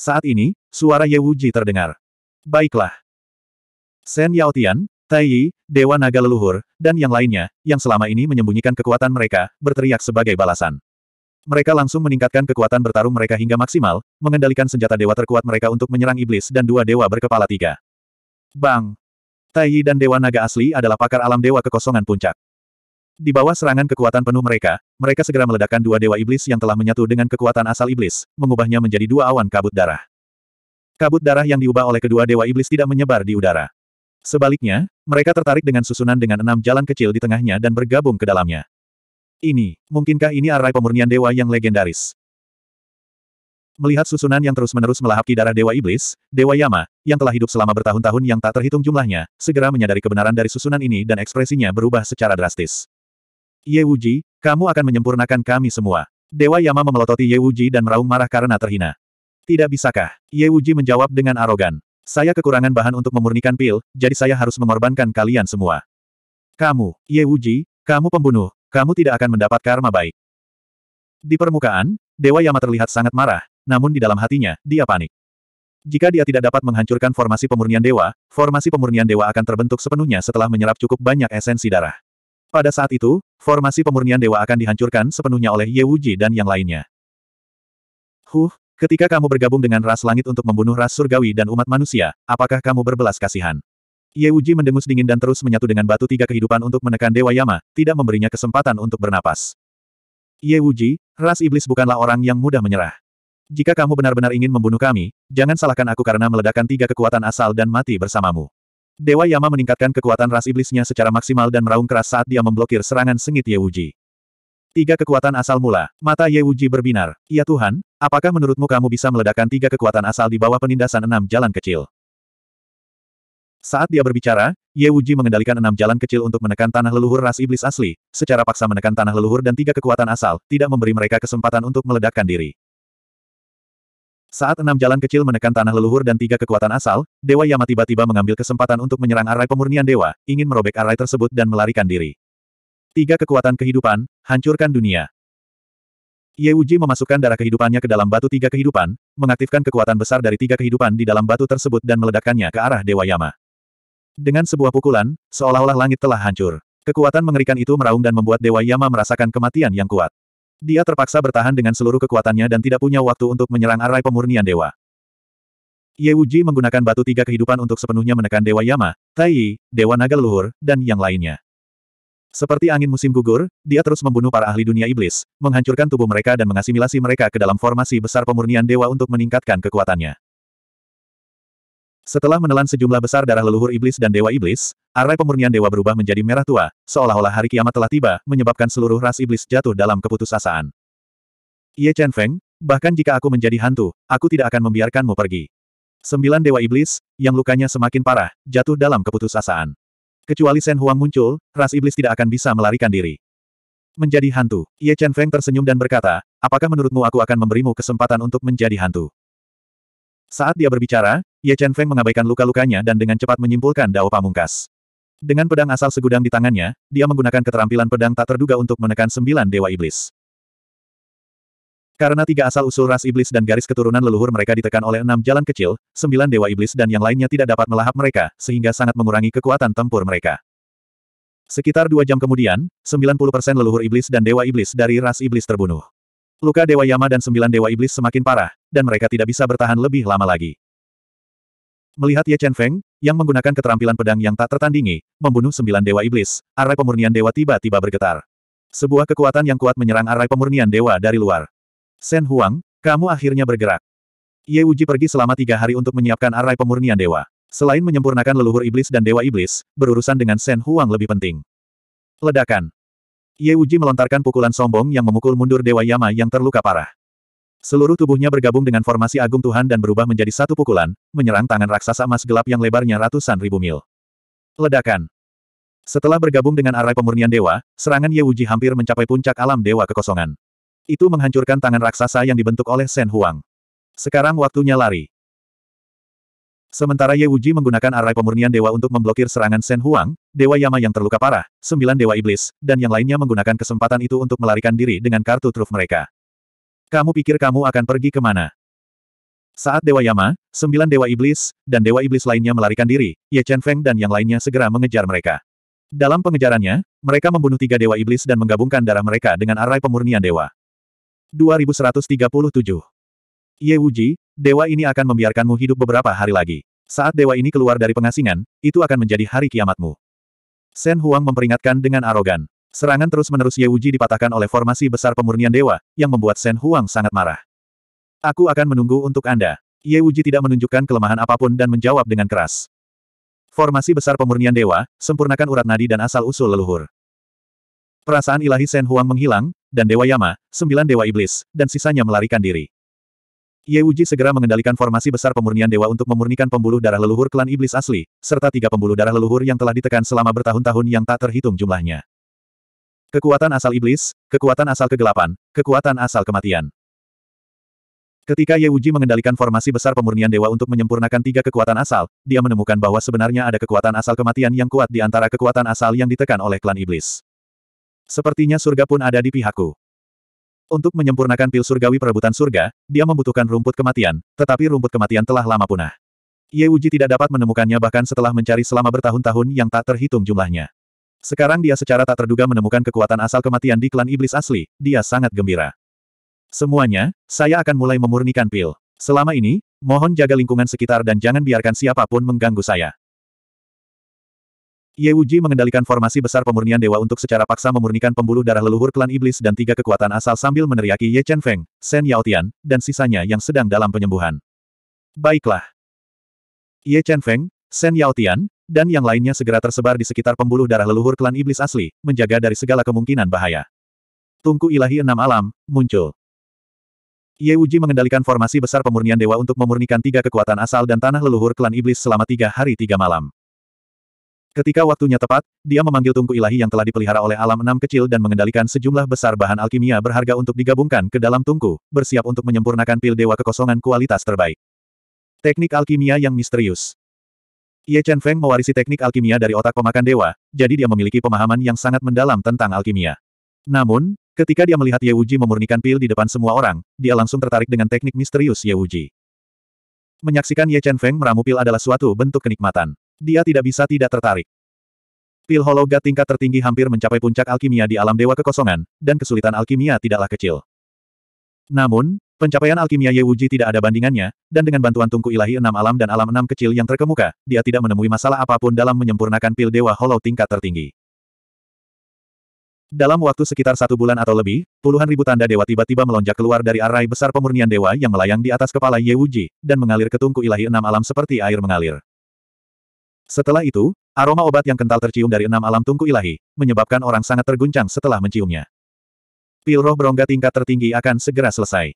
Saat ini, suara Ye Wuji terdengar. Baiklah. Sen Yao Tian, Tai Yi, Dewa Naga Leluhur, dan yang lainnya, yang selama ini menyembunyikan kekuatan mereka, berteriak sebagai balasan. Mereka langsung meningkatkan kekuatan bertarung mereka hingga maksimal, mengendalikan senjata dewa terkuat mereka untuk menyerang iblis dan dua dewa berkepala tiga. Bang! Taiyi dan dewa naga asli adalah pakar alam dewa kekosongan puncak. Di bawah serangan kekuatan penuh mereka, mereka segera meledakkan dua dewa iblis yang telah menyatu dengan kekuatan asal iblis, mengubahnya menjadi dua awan kabut darah. Kabut darah yang diubah oleh kedua dewa iblis tidak menyebar di udara. Sebaliknya, mereka tertarik dengan susunan dengan enam jalan kecil di tengahnya dan bergabung ke dalamnya. Ini, mungkinkah ini arai pemurnian dewa yang legendaris? Melihat susunan yang terus-menerus melahap ki darah Dewa Iblis, Dewa Yama, yang telah hidup selama bertahun-tahun yang tak terhitung jumlahnya, segera menyadari kebenaran dari susunan ini dan ekspresinya berubah secara drastis. Ye Wuji, kamu akan menyempurnakan kami semua. Dewa Yama memelototi Ye Wuji dan meraung marah karena terhina. Tidak bisakah? Ye Wuji menjawab dengan arogan. Saya kekurangan bahan untuk memurnikan pil, jadi saya harus mengorbankan kalian semua. Kamu, Ye Wuji, kamu pembunuh, kamu tidak akan mendapat karma baik. Di permukaan, Dewa Yama terlihat sangat marah, namun di dalam hatinya, dia panik. Jika dia tidak dapat menghancurkan formasi pemurnian dewa, formasi pemurnian dewa akan terbentuk sepenuhnya setelah menyerap cukup banyak esensi darah. Pada saat itu, formasi pemurnian dewa akan dihancurkan sepenuhnya oleh Ye Wuji dan yang lainnya. Huh, ketika kamu bergabung dengan ras langit untuk membunuh ras surgawi dan umat manusia, apakah kamu berbelas kasihan? Ye Wuji mendengus dingin dan terus menyatu dengan batu tiga kehidupan untuk menekan Dewa Yama, tidak memberinya kesempatan untuk bernapas. Ye Wuji, ras iblis bukanlah orang yang mudah menyerah. Jika kamu benar-benar ingin membunuh kami, jangan salahkan aku karena meledakkan tiga kekuatan asal dan mati bersamamu. Dewa Yama meningkatkan kekuatan ras iblisnya secara maksimal dan meraung keras saat dia memblokir serangan sengit Ye Wuji. Tiga kekuatan asal mula, mata Ye Wuji berbinar. Ya Tuhan, apakah menurutmu kamu bisa meledakkan tiga kekuatan asal di bawah penindasan enam jalan kecil? Saat dia berbicara, Ye Wuji mengendalikan enam jalan kecil untuk menekan tanah leluhur ras iblis asli, secara paksa menekan tanah leluhur dan tiga kekuatan asal, tidak memberi mereka kesempatan untuk meledakkan diri. Saat enam jalan kecil menekan tanah leluhur dan tiga kekuatan asal, Dewa Yama tiba-tiba mengambil kesempatan untuk menyerang arai pemurnian dewa, ingin merobek arai tersebut dan melarikan diri. Tiga kekuatan kehidupan, hancurkan dunia. Ye Wuji memasukkan darah kehidupannya ke dalam batu tiga kehidupan, mengaktifkan kekuatan besar dari tiga kehidupan di dalam batu tersebut dan meledakkannya ke arah Dewa Yama. Dengan sebuah pukulan, seolah-olah langit telah hancur. Kekuatan mengerikan itu meraung dan membuat Dewa Yama merasakan kematian yang kuat. Dia terpaksa bertahan dengan seluruh kekuatannya dan tidak punya waktu untuk menyerang arai pemurnian dewa. Ye Wuji menggunakan batu tiga kehidupan untuk sepenuhnya menekan Dewa Yama, Tai Dewa Naga Leluhur, dan yang lainnya. Seperti angin musim gugur, dia terus membunuh para ahli dunia iblis, menghancurkan tubuh mereka dan mengasimilasi mereka ke dalam formasi besar pemurnian dewa untuk meningkatkan kekuatannya. Setelah menelan sejumlah besar darah leluhur iblis dan dewa iblis, arai pemurnian dewa berubah menjadi merah tua, seolah-olah hari kiamat telah tiba, menyebabkan seluruh ras iblis jatuh dalam keputusasaan. Ye Chen Feng, bahkan jika aku menjadi hantu, aku tidak akan membiarkanmu pergi. Sembilan dewa iblis, yang lukanya semakin parah, jatuh dalam keputusasaan. Kecuali Shen Huang muncul, ras iblis tidak akan bisa melarikan diri. Menjadi hantu, Ye Chen Feng tersenyum dan berkata, apakah menurutmu aku akan memberimu kesempatan untuk menjadi hantu? Saat dia berbicara, Ye Chen Feng mengabaikan luka-lukanya dan dengan cepat menyimpulkan Dao Pamungkas. Dengan pedang asal segudang di tangannya, dia menggunakan keterampilan pedang tak terduga untuk menekan sembilan dewa iblis. Karena tiga asal usul ras iblis dan garis keturunan leluhur mereka ditekan oleh enam jalan kecil, sembilan dewa iblis dan yang lainnya tidak dapat melahap mereka, sehingga sangat mengurangi kekuatan tempur mereka. Sekitar dua jam kemudian, 90% leluhur iblis dan dewa iblis dari ras iblis terbunuh. Luka Dewa Yama dan sembilan Dewa Iblis semakin parah, dan mereka tidak bisa bertahan lebih lama lagi. Melihat Ye Chen Feng, yang menggunakan keterampilan pedang yang tak tertandingi, membunuh sembilan Dewa Iblis, arai pemurnian Dewa tiba-tiba bergetar. Sebuah kekuatan yang kuat menyerang arai pemurnian Dewa dari luar. Sen Huang, kamu akhirnya bergerak. Ye Uji pergi selama tiga hari untuk menyiapkan arai pemurnian Dewa. Selain menyempurnakan leluhur iblis dan dewa iblis, berurusan dengan Sen Huang lebih penting. Ledakan. Ye Uji melontarkan pukulan sombong yang memukul mundur Dewa Yama yang terluka parah. Seluruh tubuhnya bergabung dengan formasi agung Tuhan dan berubah menjadi satu pukulan, menyerang tangan raksasa emas gelap yang lebarnya ratusan ribu mil. Ledakan. Setelah bergabung dengan arai pemurnian dewa, serangan Ye Wuji hampir mencapai puncak alam dewa kekosongan. Itu menghancurkan tangan raksasa yang dibentuk oleh Sen Huang. Sekarang waktunya lari. Sementara Ye Wuji menggunakan arai pemurnian dewa untuk memblokir serangan Shen Huang, Dewa Yama yang terluka parah, sembilan dewa iblis, dan yang lainnya menggunakan kesempatan itu untuk melarikan diri dengan kartu truf mereka. Kamu pikir kamu akan pergi kemana? Saat Dewa Yama, sembilan dewa iblis, dan dewa iblis lainnya melarikan diri, Ye Chen Feng dan yang lainnya segera mengejar mereka. Dalam pengejarannya, mereka membunuh tiga dewa iblis dan menggabungkan darah mereka dengan arai pemurnian dewa. 2137 Ye Wuji, dewa ini akan membiarkanmu hidup beberapa hari lagi. Saat dewa ini keluar dari pengasingan, itu akan menjadi hari kiamatmu. Sen Huang memperingatkan dengan arogan. Serangan terus-menerus Ye Wuji dipatahkan oleh formasi besar pemurnian dewa, yang membuat Sen Huang sangat marah. Aku akan menunggu untuk Anda. Ye Wuji tidak menunjukkan kelemahan apapun dan menjawab dengan keras. Formasi besar pemurnian dewa, sempurnakan urat nadi dan asal-usul leluhur. Perasaan ilahi Sen Huang menghilang, dan Dewa Yama, sembilan Dewa Iblis, dan sisanya melarikan diri. Ye Wuji segera mengendalikan formasi besar pemurnian dewa untuk memurnikan pembuluh darah leluhur klan iblis asli, serta tiga pembuluh darah leluhur yang telah ditekan selama bertahun-tahun yang tak terhitung jumlahnya. Kekuatan asal iblis, kekuatan asal kegelapan, kekuatan asal kematian. Ketika Ye Wuji mengendalikan formasi besar pemurnian dewa untuk menyempurnakan tiga kekuatan asal, dia menemukan bahwa sebenarnya ada kekuatan asal kematian yang kuat di antara kekuatan asal yang ditekan oleh klan iblis. Sepertinya surga pun ada di pihakku. Untuk menyempurnakan pil surgawi perebutan surga, dia membutuhkan rumput kematian, tetapi rumput kematian telah lama punah. Ye Wuji tidak dapat menemukannya bahkan setelah mencari selama bertahun-tahun yang tak terhitung jumlahnya. Sekarang dia secara tak terduga menemukan kekuatan asal kematian di klan iblis asli, dia sangat gembira. Semuanya, saya akan mulai memurnikan pil. Selama ini, mohon jaga lingkungan sekitar dan jangan biarkan siapapun mengganggu saya. Ye Wuji mengendalikan formasi besar pemurnian dewa untuk secara paksa memurnikan pembuluh darah leluhur klan iblis dan tiga kekuatan asal sambil meneriaki Ye Chen Feng, Shen Tian, dan sisanya yang sedang dalam penyembuhan. Baiklah. Ye Chen Feng, Shen Tian, dan yang lainnya segera tersebar di sekitar pembuluh darah leluhur klan iblis asli, menjaga dari segala kemungkinan bahaya. Tungku ilahi enam alam, muncul. Ye Wuji mengendalikan formasi besar pemurnian dewa untuk memurnikan tiga kekuatan asal dan tanah leluhur klan iblis selama tiga hari tiga malam. Ketika waktunya tepat, dia memanggil tungku ilahi yang telah dipelihara oleh alam enam kecil dan mengendalikan sejumlah besar bahan alkimia berharga untuk digabungkan ke dalam tungku, bersiap untuk menyempurnakan pil dewa kekosongan kualitas terbaik. Teknik alkimia yang misterius. Ye Chen Feng mewarisi teknik alkimia dari otak pemakan dewa, jadi dia memiliki pemahaman yang sangat mendalam tentang alkimia. Namun, ketika dia melihat Ye Wuji memurnikan pil di depan semua orang, dia langsung tertarik dengan teknik misterius Ye Wuji. Menyaksikan Ye Chen Feng meramu pil adalah suatu bentuk kenikmatan dia tidak bisa tidak tertarik. Pil hologa tingkat tertinggi hampir mencapai puncak alkimia di alam dewa kekosongan, dan kesulitan alkimia tidaklah kecil. Namun, pencapaian alkimia Ye Wuji tidak ada bandingannya, dan dengan bantuan tungku ilahi enam alam dan alam enam kecil yang terkemuka, dia tidak menemui masalah apapun dalam menyempurnakan pil dewa holo tingkat tertinggi. Dalam waktu sekitar satu bulan atau lebih, puluhan ribu tanda dewa tiba-tiba melonjak keluar dari arai besar pemurnian dewa yang melayang di atas kepala Ye Wuji, dan mengalir ke tungku ilahi enam alam seperti air mengalir. Setelah itu, aroma obat yang kental tercium dari enam alam tungku ilahi, menyebabkan orang sangat terguncang setelah menciumnya. Pil roh berongga tingkat tertinggi akan segera selesai.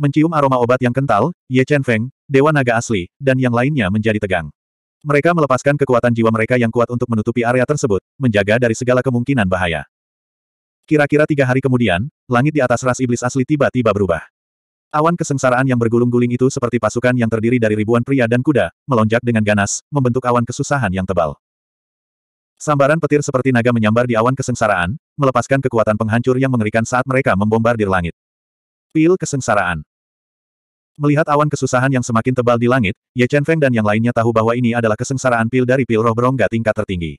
Mencium aroma obat yang kental, Ye Chen Feng, Dewa Naga Asli, dan yang lainnya menjadi tegang. Mereka melepaskan kekuatan jiwa mereka yang kuat untuk menutupi area tersebut, menjaga dari segala kemungkinan bahaya. Kira-kira tiga hari kemudian, langit di atas ras iblis asli tiba-tiba berubah. Awan kesengsaraan yang bergulung-guling itu seperti pasukan yang terdiri dari ribuan pria dan kuda, melonjak dengan ganas, membentuk awan kesusahan yang tebal. Sambaran petir seperti naga menyambar di awan kesengsaraan, melepaskan kekuatan penghancur yang mengerikan saat mereka membombardir langit. Pil kesengsaraan. Melihat awan kesusahan yang semakin tebal di langit, Ye Chen Feng dan yang lainnya tahu bahwa ini adalah kesengsaraan pil dari pil roh berongga tingkat tertinggi.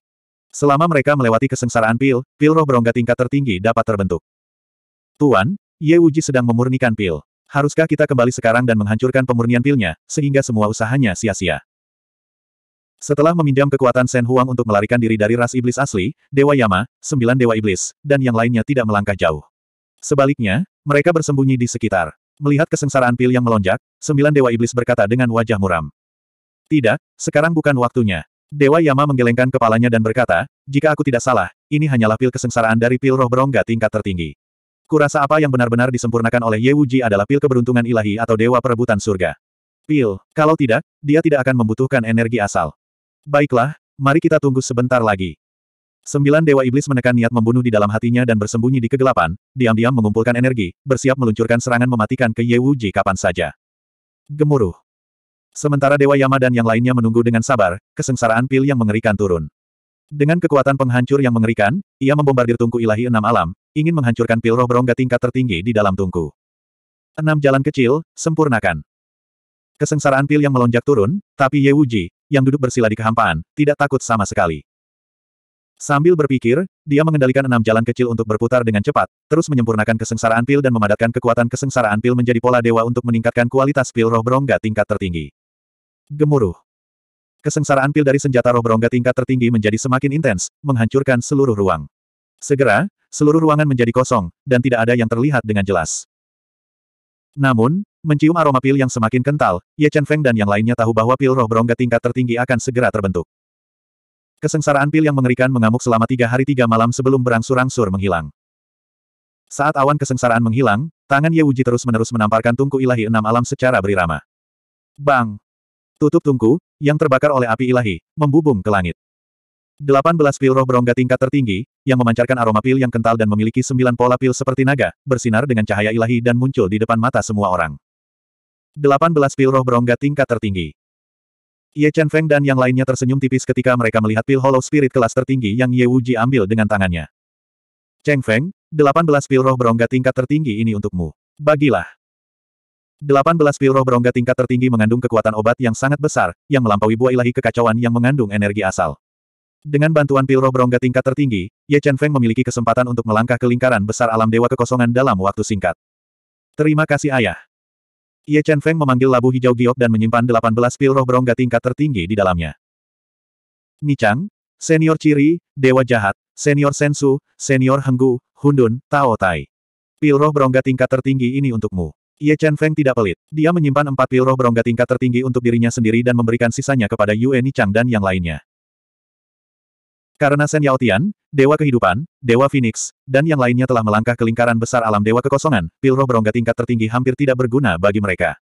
Selama mereka melewati kesengsaraan pil, pil roh berongga tingkat tertinggi dapat terbentuk. Tuan, Ye Wuji sedang memurnikan pil. Haruskah kita kembali sekarang dan menghancurkan pemurnian pilnya, sehingga semua usahanya sia-sia? Setelah meminjam kekuatan Sen Huang untuk melarikan diri dari ras iblis asli, Dewa Yama, sembilan dewa iblis, dan yang lainnya tidak melangkah jauh. Sebaliknya, mereka bersembunyi di sekitar. Melihat kesengsaraan pil yang melonjak, sembilan dewa iblis berkata dengan wajah muram. Tidak, sekarang bukan waktunya. Dewa Yama menggelengkan kepalanya dan berkata, jika aku tidak salah, ini hanyalah pil kesengsaraan dari pil roh berongga tingkat tertinggi. Aku rasa apa yang benar-benar disempurnakan oleh Ye Wuji adalah pil keberuntungan ilahi atau dewa perebutan surga. Pil, kalau tidak, dia tidak akan membutuhkan energi asal. Baiklah, mari kita tunggu sebentar lagi. Sembilan dewa iblis menekan niat membunuh di dalam hatinya dan bersembunyi di kegelapan, diam-diam mengumpulkan energi, bersiap meluncurkan serangan mematikan ke Ye Wuji kapan saja. Gemuruh. Sementara Dewa Yama dan yang lainnya menunggu dengan sabar, kesengsaraan pil yang mengerikan turun. Dengan kekuatan penghancur yang mengerikan, ia membombardir tungku ilahi enam alam, ingin menghancurkan pil roh berongga tingkat tertinggi di dalam tungku. Enam jalan kecil, sempurnakan. Kesengsaraan pil yang melonjak turun, tapi Ye Wuji, yang duduk bersila di kehampaan, tidak takut sama sekali. Sambil berpikir, dia mengendalikan enam jalan kecil untuk berputar dengan cepat, terus menyempurnakan kesengsaraan pil dan memadatkan kekuatan kesengsaraan pil menjadi pola dewa untuk meningkatkan kualitas pil roh berongga tingkat tertinggi. Gemuruh. Kesengsaraan pil dari senjata roh berongga tingkat tertinggi menjadi semakin intens, menghancurkan seluruh ruang. Segera, seluruh ruangan menjadi kosong, dan tidak ada yang terlihat dengan jelas. Namun, mencium aroma pil yang semakin kental, Ye Chen Feng dan yang lainnya tahu bahwa pil roh berongga tingkat tertinggi akan segera terbentuk. Kesengsaraan pil yang mengerikan mengamuk selama tiga hari tiga malam sebelum berangsur-angsur menghilang. Saat awan kesengsaraan menghilang, tangan Ye Wuji terus-menerus menamparkan tungku ilahi enam alam secara berirama. Bang! Tutup tungku, yang terbakar oleh api ilahi, membubung ke langit. 18 pil roh berongga tingkat tertinggi, yang memancarkan aroma pil yang kental dan memiliki 9 pola pil seperti naga, bersinar dengan cahaya ilahi dan muncul di depan mata semua orang. 18 pil roh berongga tingkat tertinggi. Ye Chen Feng dan yang lainnya tersenyum tipis ketika mereka melihat pil Hollow Spirit kelas tertinggi yang Ye Wuji ambil dengan tangannya. Cheng Feng, 18 pil roh berongga tingkat tertinggi ini untukmu. Bagilah. 18 roh berongga tingkat tertinggi mengandung kekuatan obat yang sangat besar, yang melampaui buah ilahi kekacauan yang mengandung energi asal. Dengan bantuan pil roh berongga tingkat tertinggi, Ye Chen Feng memiliki kesempatan untuk melangkah ke lingkaran besar alam dewa kekosongan dalam waktu singkat. Terima kasih ayah. Ye Chen Feng memanggil labu hijau giok dan menyimpan 18 roh berongga tingkat tertinggi di dalamnya. Ni Chang, Senior Ciri, Dewa Jahat, Senior Sensu, Senior Henggu, Hundun, Tao Tai. pil roh berongga tingkat tertinggi ini untukmu. Ye Chen Feng tidak pelit. Dia menyimpan empat pil roh berongga tingkat tertinggi untuk dirinya sendiri dan memberikan sisanya kepada Yue Nichang dan yang lainnya. Karena Shen Yaotian, Dewa Kehidupan, Dewa Phoenix, dan yang lainnya telah melangkah ke lingkaran besar alam Dewa Kekosongan, pil roh berongga tingkat tertinggi hampir tidak berguna bagi mereka.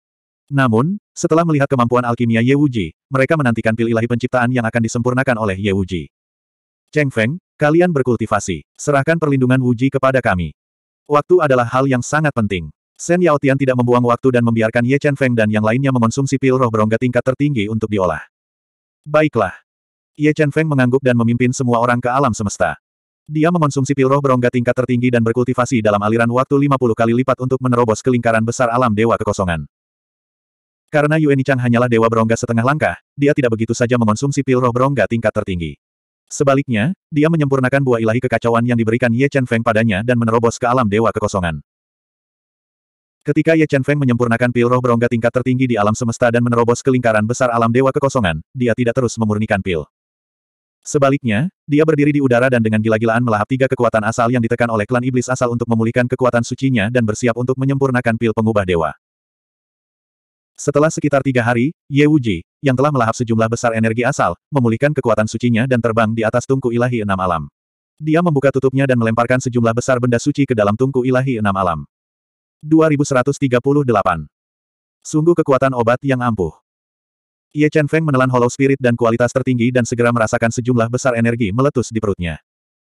Namun, setelah melihat kemampuan alkimia Ye Wuji, mereka menantikan pil ilahi penciptaan yang akan disempurnakan oleh Ye Wuji. Cheng Feng, kalian berkultivasi. Serahkan perlindungan Wuji kepada kami. Waktu adalah hal yang sangat penting. Shen Tian tidak membuang waktu dan membiarkan Ye Chen Feng dan yang lainnya mengonsumsi pil roh berongga tingkat tertinggi untuk diolah. Baiklah. Ye Chen Feng mengangguk dan memimpin semua orang ke alam semesta. Dia mengonsumsi pil roh berongga tingkat tertinggi dan berkultivasi dalam aliran waktu 50 kali lipat untuk menerobos ke besar alam dewa kekosongan. Karena Nichang hanyalah dewa berongga setengah langkah, dia tidak begitu saja mengonsumsi pil roh berongga tingkat tertinggi. Sebaliknya, dia menyempurnakan buah ilahi kekacauan yang diberikan Ye Chen Feng padanya dan menerobos ke alam dewa kekosongan. Ketika Ye Chen Feng menyempurnakan pil roh berongga tingkat tertinggi di alam semesta dan menerobos ke besar alam dewa kekosongan, dia tidak terus memurnikan pil. Sebaliknya, dia berdiri di udara dan dengan gila-gilaan melahap tiga kekuatan asal yang ditekan oleh klan iblis asal untuk memulihkan kekuatan sucinya dan bersiap untuk menyempurnakan pil pengubah dewa. Setelah sekitar tiga hari, Ye Wuji, yang telah melahap sejumlah besar energi asal, memulihkan kekuatan sucinya dan terbang di atas tungku ilahi enam alam. Dia membuka tutupnya dan melemparkan sejumlah besar benda suci ke dalam tungku ilahi enam alam. 2138. Sungguh kekuatan obat yang ampuh. Ye Chen Feng menelan Hollow Spirit dan kualitas tertinggi dan segera merasakan sejumlah besar energi meletus di perutnya.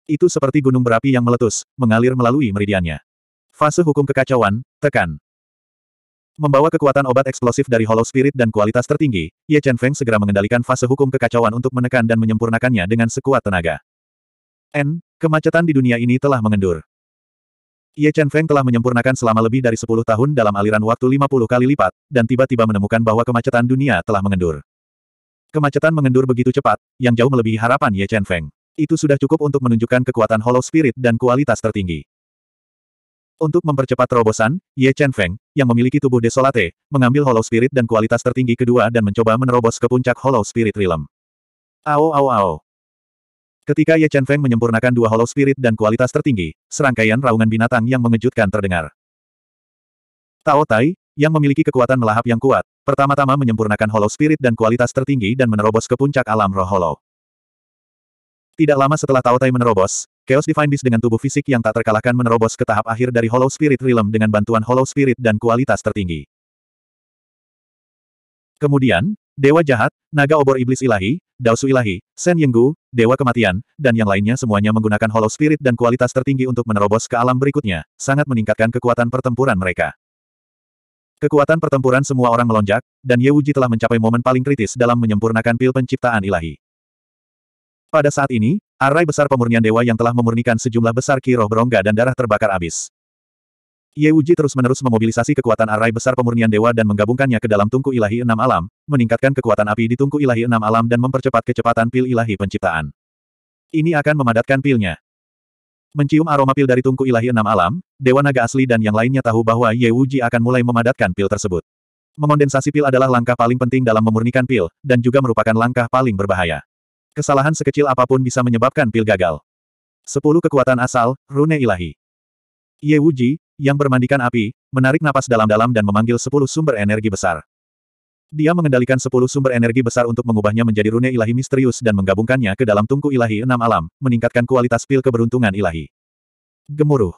Itu seperti gunung berapi yang meletus, mengalir melalui meridiannya. Fase hukum kekacauan, tekan. Membawa kekuatan obat eksplosif dari Hollow Spirit dan kualitas tertinggi, Ye Chen Feng segera mengendalikan fase hukum kekacauan untuk menekan dan menyempurnakannya dengan sekuat tenaga. N, kemacetan di dunia ini telah mengendur. Ye Chen Feng telah menyempurnakan selama lebih dari 10 tahun dalam aliran waktu 50 kali lipat, dan tiba-tiba menemukan bahwa kemacetan dunia telah mengendur. Kemacetan mengendur begitu cepat, yang jauh melebihi harapan Ye Chen Feng. Itu sudah cukup untuk menunjukkan kekuatan Hollow Spirit dan kualitas tertinggi. Untuk mempercepat terobosan, Ye Chen Feng, yang memiliki tubuh desolate, mengambil Hollow Spirit dan kualitas tertinggi kedua dan mencoba menerobos ke puncak Hollow Spirit Realm. Ao ao ao. Ketika Ye Chen Feng menyempurnakan dua hollow spirit dan kualitas tertinggi, serangkaian raungan binatang yang mengejutkan terdengar. Tao Tai, yang memiliki kekuatan melahap yang kuat, pertama-tama menyempurnakan hollow spirit dan kualitas tertinggi dan menerobos ke puncak alam roh hollow. Tidak lama setelah Tao Tai menerobos, Chaos Divine Beast dengan tubuh fisik yang tak terkalahkan menerobos ke tahap akhir dari Hollow Spirit Realm dengan bantuan Hollow Spirit dan kualitas tertinggi. Kemudian, Dewa Jahat, Naga Obor Iblis Ilahi, Dao Ilahi, Sen Yenggu, Dewa Kematian, dan yang lainnya semuanya menggunakan Hollow Spirit dan kualitas tertinggi untuk menerobos ke alam berikutnya, sangat meningkatkan kekuatan pertempuran mereka. Kekuatan pertempuran semua orang melonjak, dan Ye Wuji telah mencapai momen paling kritis dalam menyempurnakan pil penciptaan ilahi. Pada saat ini, arai besar pemurnian dewa yang telah memurnikan sejumlah besar kiroh berongga dan darah terbakar abis. Ye Wuji terus-menerus memobilisasi kekuatan arai besar pemurnian dewa dan menggabungkannya ke dalam tungku ilahi enam alam, meningkatkan kekuatan api di tungku ilahi enam alam dan mempercepat kecepatan pil ilahi penciptaan. Ini akan memadatkan pilnya. Mencium aroma pil dari tungku ilahi enam alam, Dewa Naga asli dan yang lainnya tahu bahwa Ye Wuji akan mulai memadatkan pil tersebut. Mengondensasi pil adalah langkah paling penting dalam memurnikan pil, dan juga merupakan langkah paling berbahaya. Kesalahan sekecil apapun bisa menyebabkan pil gagal. Sepuluh kekuatan asal, rune ilahi. Ye Wuji, yang bermandikan api, menarik napas dalam-dalam dan memanggil sepuluh sumber energi besar. Dia mengendalikan sepuluh sumber energi besar untuk mengubahnya menjadi rune ilahi misterius dan menggabungkannya ke dalam tungku ilahi enam alam, meningkatkan kualitas pil keberuntungan ilahi. Gemuruh.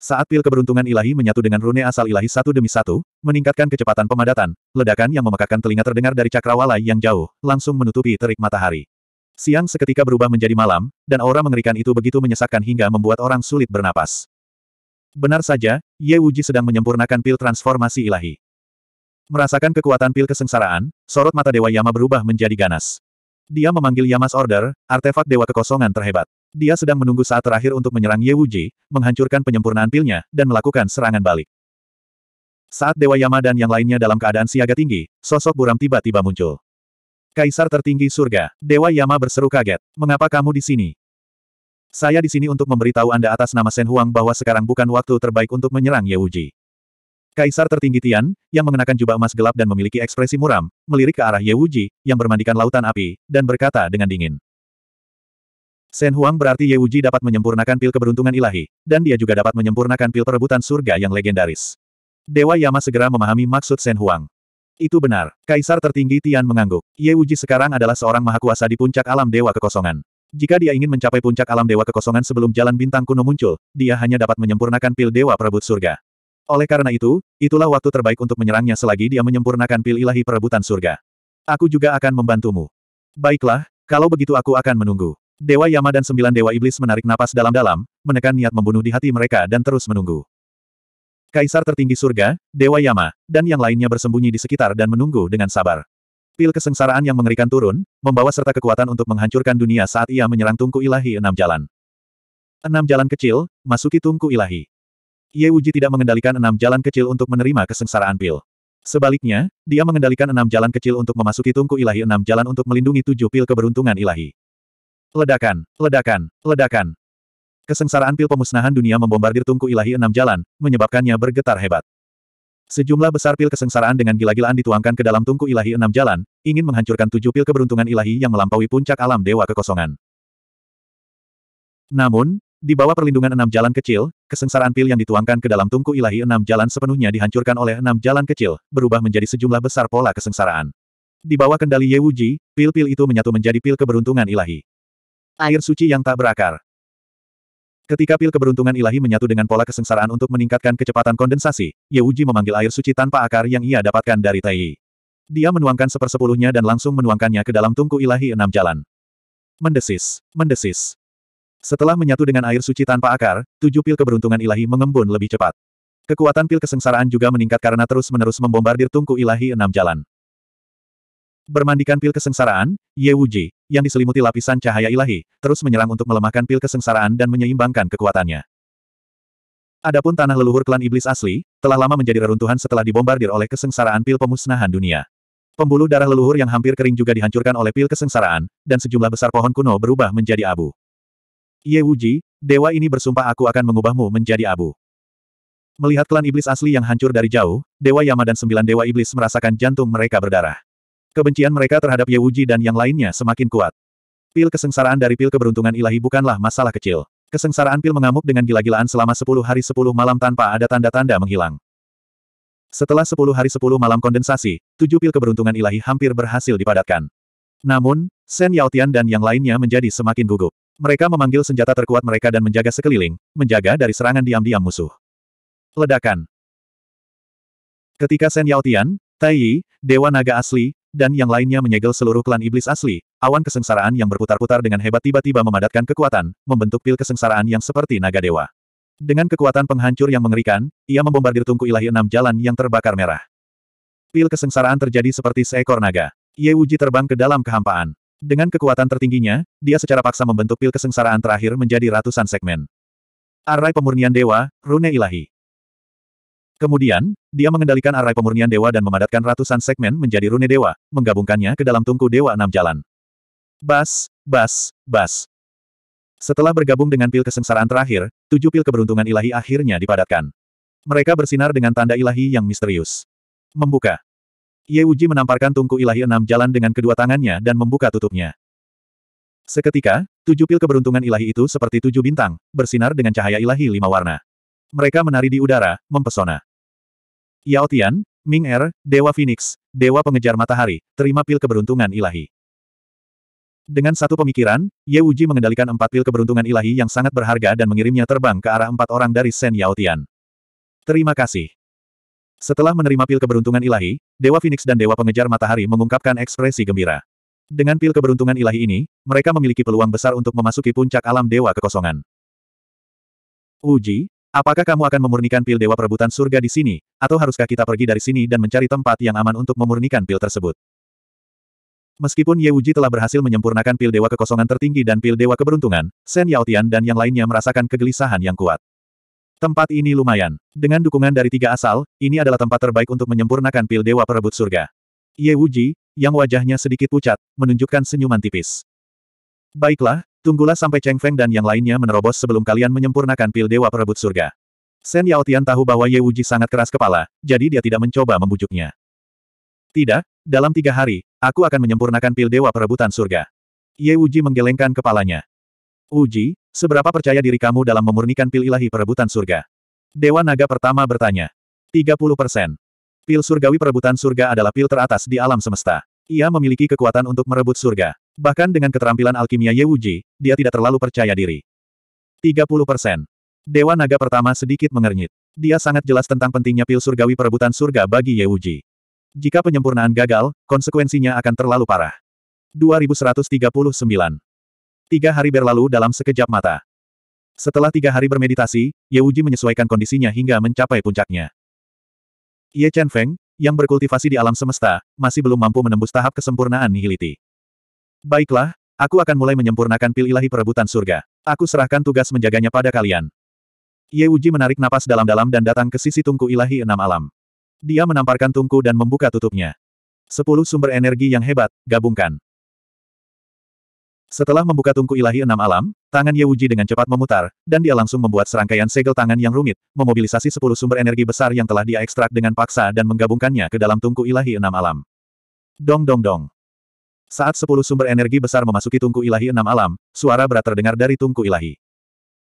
Saat pil keberuntungan ilahi menyatu dengan rune asal ilahi satu demi satu, meningkatkan kecepatan pemadatan, ledakan yang memekakan telinga terdengar dari cakrawala yang jauh, langsung menutupi terik matahari. Siang seketika berubah menjadi malam, dan aura mengerikan itu begitu menyesakkan hingga membuat orang sulit bernapas. Benar saja, Ye Wuji sedang menyempurnakan pil transformasi ilahi. Merasakan kekuatan pil kesengsaraan, sorot mata Dewa Yama berubah menjadi ganas. Dia memanggil Yamas Order, artefak Dewa Kekosongan terhebat. Dia sedang menunggu saat terakhir untuk menyerang Ye Wuji, menghancurkan penyempurnaan pilnya, dan melakukan serangan balik. Saat Dewa Yama dan yang lainnya dalam keadaan siaga tinggi, sosok buram tiba-tiba muncul. Kaisar tertinggi surga, Dewa Yama berseru kaget. Mengapa kamu di sini? Saya di sini untuk memberitahu Anda atas nama Shen Huang bahwa sekarang bukan waktu terbaik untuk menyerang Ye Wuji. Kaisar tertinggi Tian, yang mengenakan jubah emas gelap dan memiliki ekspresi muram, melirik ke arah Ye Wuji, yang bermandikan lautan api, dan berkata dengan dingin. Shen Huang berarti Ye Wuji dapat menyempurnakan pil keberuntungan ilahi, dan dia juga dapat menyempurnakan pil perebutan surga yang legendaris. Dewa Yama segera memahami maksud Shen Huang. Itu benar, Kaisar tertinggi Tian mengangguk. Ye Wuji sekarang adalah seorang mahakuasa di puncak alam Dewa Kekosongan. Jika dia ingin mencapai puncak alam dewa kekosongan sebelum jalan bintang kuno muncul, dia hanya dapat menyempurnakan pil dewa perebut surga. Oleh karena itu, itulah waktu terbaik untuk menyerangnya selagi dia menyempurnakan pil ilahi perebutan surga. Aku juga akan membantumu. Baiklah, kalau begitu aku akan menunggu. Dewa Yama dan sembilan dewa iblis menarik napas dalam-dalam, menekan niat membunuh di hati mereka dan terus menunggu. Kaisar tertinggi surga, Dewa Yama, dan yang lainnya bersembunyi di sekitar dan menunggu dengan sabar. Pil kesengsaraan yang mengerikan turun, membawa serta kekuatan untuk menghancurkan dunia saat ia menyerang tungku ilahi enam jalan. Enam jalan kecil, masuki tungku ilahi. Ye Wuji tidak mengendalikan enam jalan kecil untuk menerima kesengsaraan pil. Sebaliknya, dia mengendalikan enam jalan kecil untuk memasuki tungku ilahi enam jalan untuk melindungi tujuh pil keberuntungan ilahi. Ledakan, ledakan, ledakan. Kesengsaraan pil pemusnahan dunia membombardir tungku ilahi enam jalan, menyebabkannya bergetar hebat. Sejumlah besar pil kesengsaraan dengan gila-gilaan dituangkan ke dalam tungku ilahi enam jalan, ingin menghancurkan tujuh pil keberuntungan ilahi yang melampaui puncak alam dewa kekosongan. Namun, di bawah perlindungan enam jalan kecil, kesengsaraan pil yang dituangkan ke dalam tungku ilahi enam jalan sepenuhnya dihancurkan oleh enam jalan kecil, berubah menjadi sejumlah besar pola kesengsaraan. Di bawah kendali Ye Wuji, pil-pil itu menyatu menjadi pil keberuntungan ilahi. Air suci yang tak berakar. Ketika pil keberuntungan ilahi menyatu dengan pola kesengsaraan untuk meningkatkan kecepatan kondensasi, Ye Wuji memanggil air suci tanpa akar yang ia dapatkan dari Tai. Dia menuangkan sepersepuluhnya dan langsung menuangkannya ke dalam tungku ilahi enam jalan. Mendesis, mendesis. Setelah menyatu dengan air suci tanpa akar, tujuh pil keberuntungan ilahi mengembun lebih cepat. Kekuatan pil kesengsaraan juga meningkat karena terus-menerus membombardir tungku ilahi enam jalan. Bermandikan pil kesengsaraan, Ye Wuji, yang diselimuti lapisan cahaya ilahi, terus menyerang untuk melemahkan pil kesengsaraan dan menyeimbangkan kekuatannya. Adapun tanah leluhur klan iblis asli, telah lama menjadi reruntuhan setelah dibombardir oleh kesengsaraan pil pemusnahan dunia. Pembuluh darah leluhur yang hampir kering juga dihancurkan oleh pil kesengsaraan, dan sejumlah besar pohon kuno berubah menjadi abu. Ye Wuji, dewa ini bersumpah aku akan mengubahmu menjadi abu. Melihat klan iblis asli yang hancur dari jauh, Dewa Yama dan sembilan dewa iblis merasakan jantung mereka berdarah. Kebencian mereka terhadap Ye Wuji dan yang lainnya semakin kuat. Pil kesengsaraan dari pil keberuntungan ilahi bukanlah masalah kecil. Kesengsaraan pil mengamuk dengan gila-gilaan selama 10 hari 10 malam tanpa ada tanda-tanda menghilang. Setelah 10 hari 10 malam kondensasi, tujuh pil keberuntungan ilahi hampir berhasil dipadatkan. Namun, Sen Yaotian dan yang lainnya menjadi semakin gugup. Mereka memanggil senjata terkuat mereka dan menjaga sekeliling, menjaga dari serangan diam-diam musuh. Ledakan Ketika Sen Yaotian, Tai Yi, Dewa Naga Asli, dan yang lainnya menyegel seluruh klan iblis asli, awan kesengsaraan yang berputar-putar dengan hebat tiba-tiba memadatkan kekuatan, membentuk pil kesengsaraan yang seperti naga dewa. Dengan kekuatan penghancur yang mengerikan, ia membombardir tungku ilahi enam jalan yang terbakar merah. Pil kesengsaraan terjadi seperti seekor naga. Ye Wuji terbang ke dalam kehampaan. Dengan kekuatan tertingginya, dia secara paksa membentuk pil kesengsaraan terakhir menjadi ratusan segmen. Arai pemurnian dewa, rune ilahi. Kemudian, dia mengendalikan arai pemurnian dewa dan memadatkan ratusan segmen menjadi rune dewa, menggabungkannya ke dalam tungku dewa enam jalan. Bas, bas, bas. Setelah bergabung dengan pil kesengsaraan terakhir, tujuh pil keberuntungan ilahi akhirnya dipadatkan. Mereka bersinar dengan tanda ilahi yang misterius. Membuka. Ye Uji menamparkan tungku ilahi enam jalan dengan kedua tangannya dan membuka tutupnya. Seketika, tujuh pil keberuntungan ilahi itu seperti tujuh bintang, bersinar dengan cahaya ilahi lima warna. Mereka menari di udara, mempesona. Yao Tian, Ming Er, Dewa Phoenix, Dewa Pengejar Matahari, terima pil keberuntungan ilahi. Dengan satu pemikiran, Ye Wuji mengendalikan empat pil keberuntungan ilahi yang sangat berharga dan mengirimnya terbang ke arah empat orang dari Sen Yao Tian. Terima kasih. Setelah menerima pil keberuntungan ilahi, Dewa Phoenix dan Dewa Pengejar Matahari mengungkapkan ekspresi gembira. Dengan pil keberuntungan ilahi ini, mereka memiliki peluang besar untuk memasuki puncak alam Dewa Kekosongan. Uji, Apakah kamu akan memurnikan pil dewa perebutan surga di sini, atau haruskah kita pergi dari sini dan mencari tempat yang aman untuk memurnikan pil tersebut? Meskipun Ye Wuji telah berhasil menyempurnakan pil dewa kekosongan tertinggi dan pil dewa keberuntungan, Shen Yaotian dan yang lainnya merasakan kegelisahan yang kuat. Tempat ini lumayan. Dengan dukungan dari tiga asal, ini adalah tempat terbaik untuk menyempurnakan pil dewa perebut surga. Ye Wuji, yang wajahnya sedikit pucat, menunjukkan senyuman tipis. Baiklah, Tunggulah sampai Cheng Feng dan yang lainnya menerobos sebelum kalian menyempurnakan pil Dewa Perebut Surga. Sen Tian tahu bahwa Ye Wuji sangat keras kepala, jadi dia tidak mencoba membujuknya. Tidak, dalam tiga hari, aku akan menyempurnakan pil Dewa Perebutan Surga. Ye Wuji menggelengkan kepalanya. Uji, seberapa percaya diri kamu dalam memurnikan pil ilahi perebutan surga? Dewa Naga pertama bertanya. 30 persen. Pil surgawi perebutan surga adalah pil teratas di alam semesta. Ia memiliki kekuatan untuk merebut surga. Bahkan dengan keterampilan alkimia Ye Wuji, dia tidak terlalu percaya diri. 30 persen. Dewa Naga pertama sedikit mengernyit. Dia sangat jelas tentang pentingnya pil surgawi perebutan surga bagi Ye Wuji. Jika penyempurnaan gagal, konsekuensinya akan terlalu parah. 2139. Tiga hari berlalu dalam sekejap mata. Setelah tiga hari bermeditasi, Ye Wuji menyesuaikan kondisinya hingga mencapai puncaknya. Ye Chen Feng, yang berkultivasi di alam semesta, masih belum mampu menembus tahap kesempurnaan nihiliti. Baiklah, aku akan mulai menyempurnakan pil ilahi perebutan surga. Aku serahkan tugas menjaganya pada kalian. Ye Uji menarik napas dalam-dalam dan datang ke sisi tungku ilahi enam alam. Dia menamparkan tungku dan membuka tutupnya. Sepuluh sumber energi yang hebat, gabungkan. Setelah membuka tungku ilahi enam alam, tangan Ye Uji dengan cepat memutar, dan dia langsung membuat serangkaian segel tangan yang rumit, memobilisasi sepuluh sumber energi besar yang telah dia ekstrak dengan paksa dan menggabungkannya ke dalam tungku ilahi enam alam. Dong dong dong. Saat sepuluh sumber energi besar memasuki tungku ilahi enam alam, suara berat terdengar dari tungku ilahi.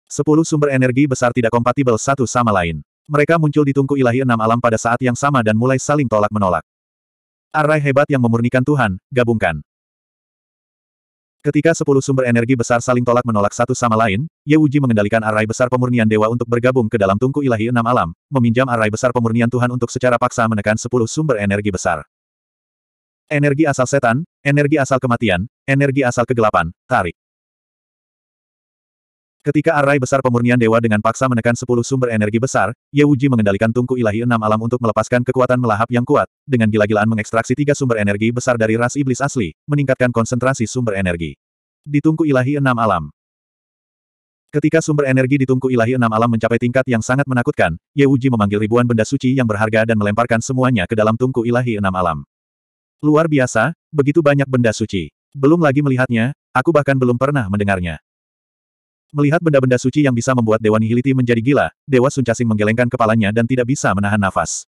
Sepuluh sumber energi besar tidak kompatibel satu sama lain. Mereka muncul di tungku ilahi enam alam pada saat yang sama dan mulai saling tolak-menolak. Arai hebat yang memurnikan Tuhan, gabungkan. Ketika sepuluh sumber energi besar saling tolak-menolak satu sama lain, Ye Wuji mengendalikan arai besar pemurnian dewa untuk bergabung ke dalam tungku ilahi enam alam, meminjam arai besar pemurnian Tuhan untuk secara paksa menekan sepuluh sumber energi besar. Energi asal setan, energi asal kematian, energi asal kegelapan, tarik. Ketika arai besar pemurnian dewa dengan paksa menekan sepuluh sumber energi besar, Ye Wuji mengendalikan tungku ilahi enam alam untuk melepaskan kekuatan melahap yang kuat, dengan gila-gilaan mengekstraksi tiga sumber energi besar dari ras iblis asli, meningkatkan konsentrasi sumber energi. Di tungku ilahi enam alam. Ketika sumber energi di tungku ilahi enam alam mencapai tingkat yang sangat menakutkan, Ye Wuji memanggil ribuan benda suci yang berharga dan melemparkan semuanya ke dalam tungku ilahi enam alam. Luar biasa, begitu banyak benda suci. Belum lagi melihatnya, aku bahkan belum pernah mendengarnya. Melihat benda-benda suci yang bisa membuat Dewa Nihiliti menjadi gila, Dewa Suncasing menggelengkan kepalanya dan tidak bisa menahan nafas.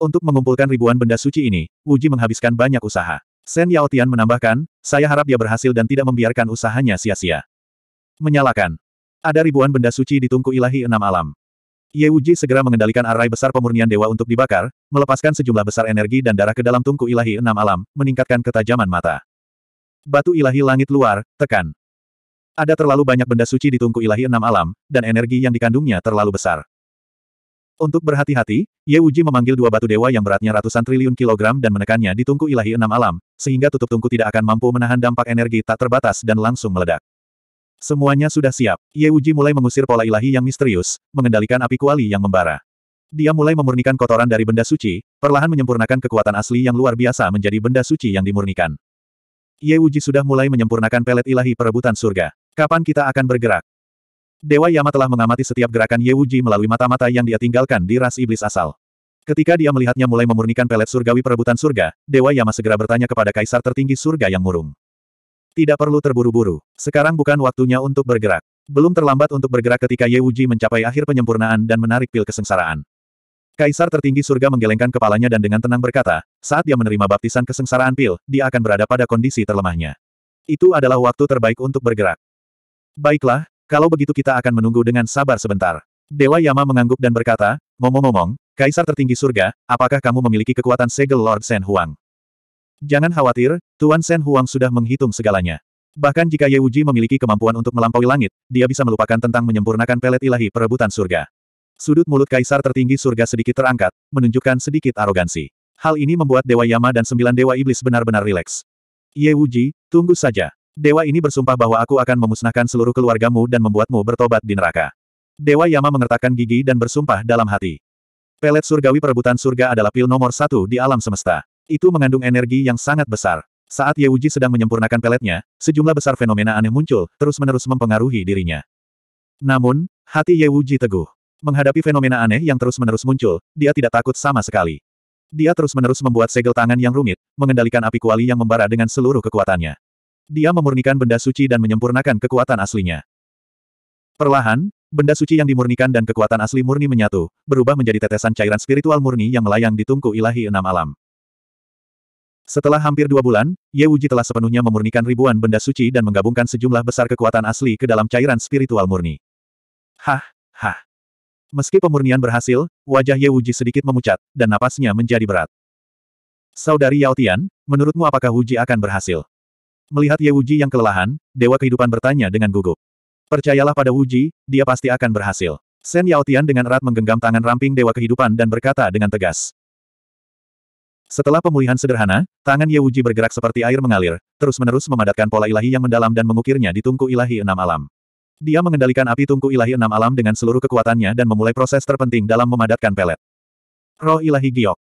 Untuk mengumpulkan ribuan benda suci ini, Wuji menghabiskan banyak usaha. Sen Yao Tian menambahkan, saya harap dia berhasil dan tidak membiarkan usahanya sia-sia. Menyalakan. Ada ribuan benda suci di tungku ilahi enam alam. Ye Wuji segera mengendalikan arai besar pemurnian dewa untuk dibakar, melepaskan sejumlah besar energi dan darah ke dalam tungku ilahi enam alam, meningkatkan ketajaman mata. Batu ilahi langit luar, tekan. Ada terlalu banyak benda suci di tungku ilahi enam alam, dan energi yang dikandungnya terlalu besar. Untuk berhati-hati, Ye Wuji memanggil dua batu dewa yang beratnya ratusan triliun kilogram dan menekannya di tungku ilahi enam alam, sehingga tutup tungku tidak akan mampu menahan dampak energi tak terbatas dan langsung meledak. Semuanya sudah siap. Ye Uji mulai mengusir pola ilahi yang misterius, mengendalikan api kuali yang membara. Dia mulai memurnikan kotoran dari benda suci, perlahan menyempurnakan kekuatan asli yang luar biasa menjadi benda suci yang dimurnikan. Ye Uji sudah mulai menyempurnakan pelet ilahi perebutan surga. Kapan kita akan bergerak? Dewa Yama telah mengamati setiap gerakan Ye Uji melalui mata-mata yang dia tinggalkan di ras iblis asal. Ketika dia melihatnya mulai memurnikan pelet surgawi perebutan surga, Dewa Yama segera bertanya kepada kaisar tertinggi surga yang murung. Tidak perlu terburu-buru. Sekarang bukan waktunya untuk bergerak. Belum terlambat untuk bergerak ketika Ye Wuji mencapai akhir penyempurnaan dan menarik pil kesengsaraan. Kaisar tertinggi surga menggelengkan kepalanya dan dengan tenang berkata, saat dia menerima baptisan kesengsaraan pil, dia akan berada pada kondisi terlemahnya. Itu adalah waktu terbaik untuk bergerak. Baiklah, kalau begitu kita akan menunggu dengan sabar sebentar. Dewa Yama mengangguk dan berkata, ngomong-ngomong, Kaisar tertinggi surga, apakah kamu memiliki kekuatan segel Lord Shen Huang? Jangan khawatir, Tuan Sen Huang sudah menghitung segalanya. Bahkan jika Ye Wuji memiliki kemampuan untuk melampaui langit, dia bisa melupakan tentang menyempurnakan pelet ilahi perebutan surga. Sudut mulut kaisar tertinggi surga sedikit terangkat, menunjukkan sedikit arogansi. Hal ini membuat Dewa Yama dan sembilan Dewa Iblis benar-benar rileks. Ye Wuji, tunggu saja. Dewa ini bersumpah bahwa aku akan memusnahkan seluruh keluargamu dan membuatmu bertobat di neraka. Dewa Yama mengertakkan gigi dan bersumpah dalam hati. Pelet surgawi perebutan surga adalah pil nomor satu di alam semesta. Itu mengandung energi yang sangat besar. Saat Ye Wuji sedang menyempurnakan peletnya, sejumlah besar fenomena aneh muncul, terus-menerus mempengaruhi dirinya. Namun, hati Ye Wuji teguh. Menghadapi fenomena aneh yang terus-menerus muncul, dia tidak takut sama sekali. Dia terus-menerus membuat segel tangan yang rumit, mengendalikan api kuali yang membara dengan seluruh kekuatannya. Dia memurnikan benda suci dan menyempurnakan kekuatan aslinya. Perlahan, benda suci yang dimurnikan dan kekuatan asli murni menyatu, berubah menjadi tetesan cairan spiritual murni yang melayang di tungku ilahi enam alam. Setelah hampir dua bulan, Ye Wuji telah sepenuhnya memurnikan ribuan benda suci dan menggabungkan sejumlah besar kekuatan asli ke dalam cairan spiritual murni. Hah, hah. Meski pemurnian berhasil, wajah Ye Wuji sedikit memucat, dan napasnya menjadi berat. Saudari Yao Tian, menurutmu apakah Wuji akan berhasil? Melihat Ye Wuji yang kelelahan, Dewa Kehidupan bertanya dengan gugup. Percayalah pada Wuji, dia pasti akan berhasil. Sen Yao Tian dengan erat menggenggam tangan ramping Dewa Kehidupan dan berkata dengan tegas. Setelah pemulihan sederhana, tangan Ye Wuji bergerak seperti air mengalir, terus-menerus memadatkan pola ilahi yang mendalam dan mengukirnya di tungku ilahi enam alam. Dia mengendalikan api tungku ilahi enam alam dengan seluruh kekuatannya dan memulai proses terpenting dalam memadatkan pelet. Roh ilahi giok.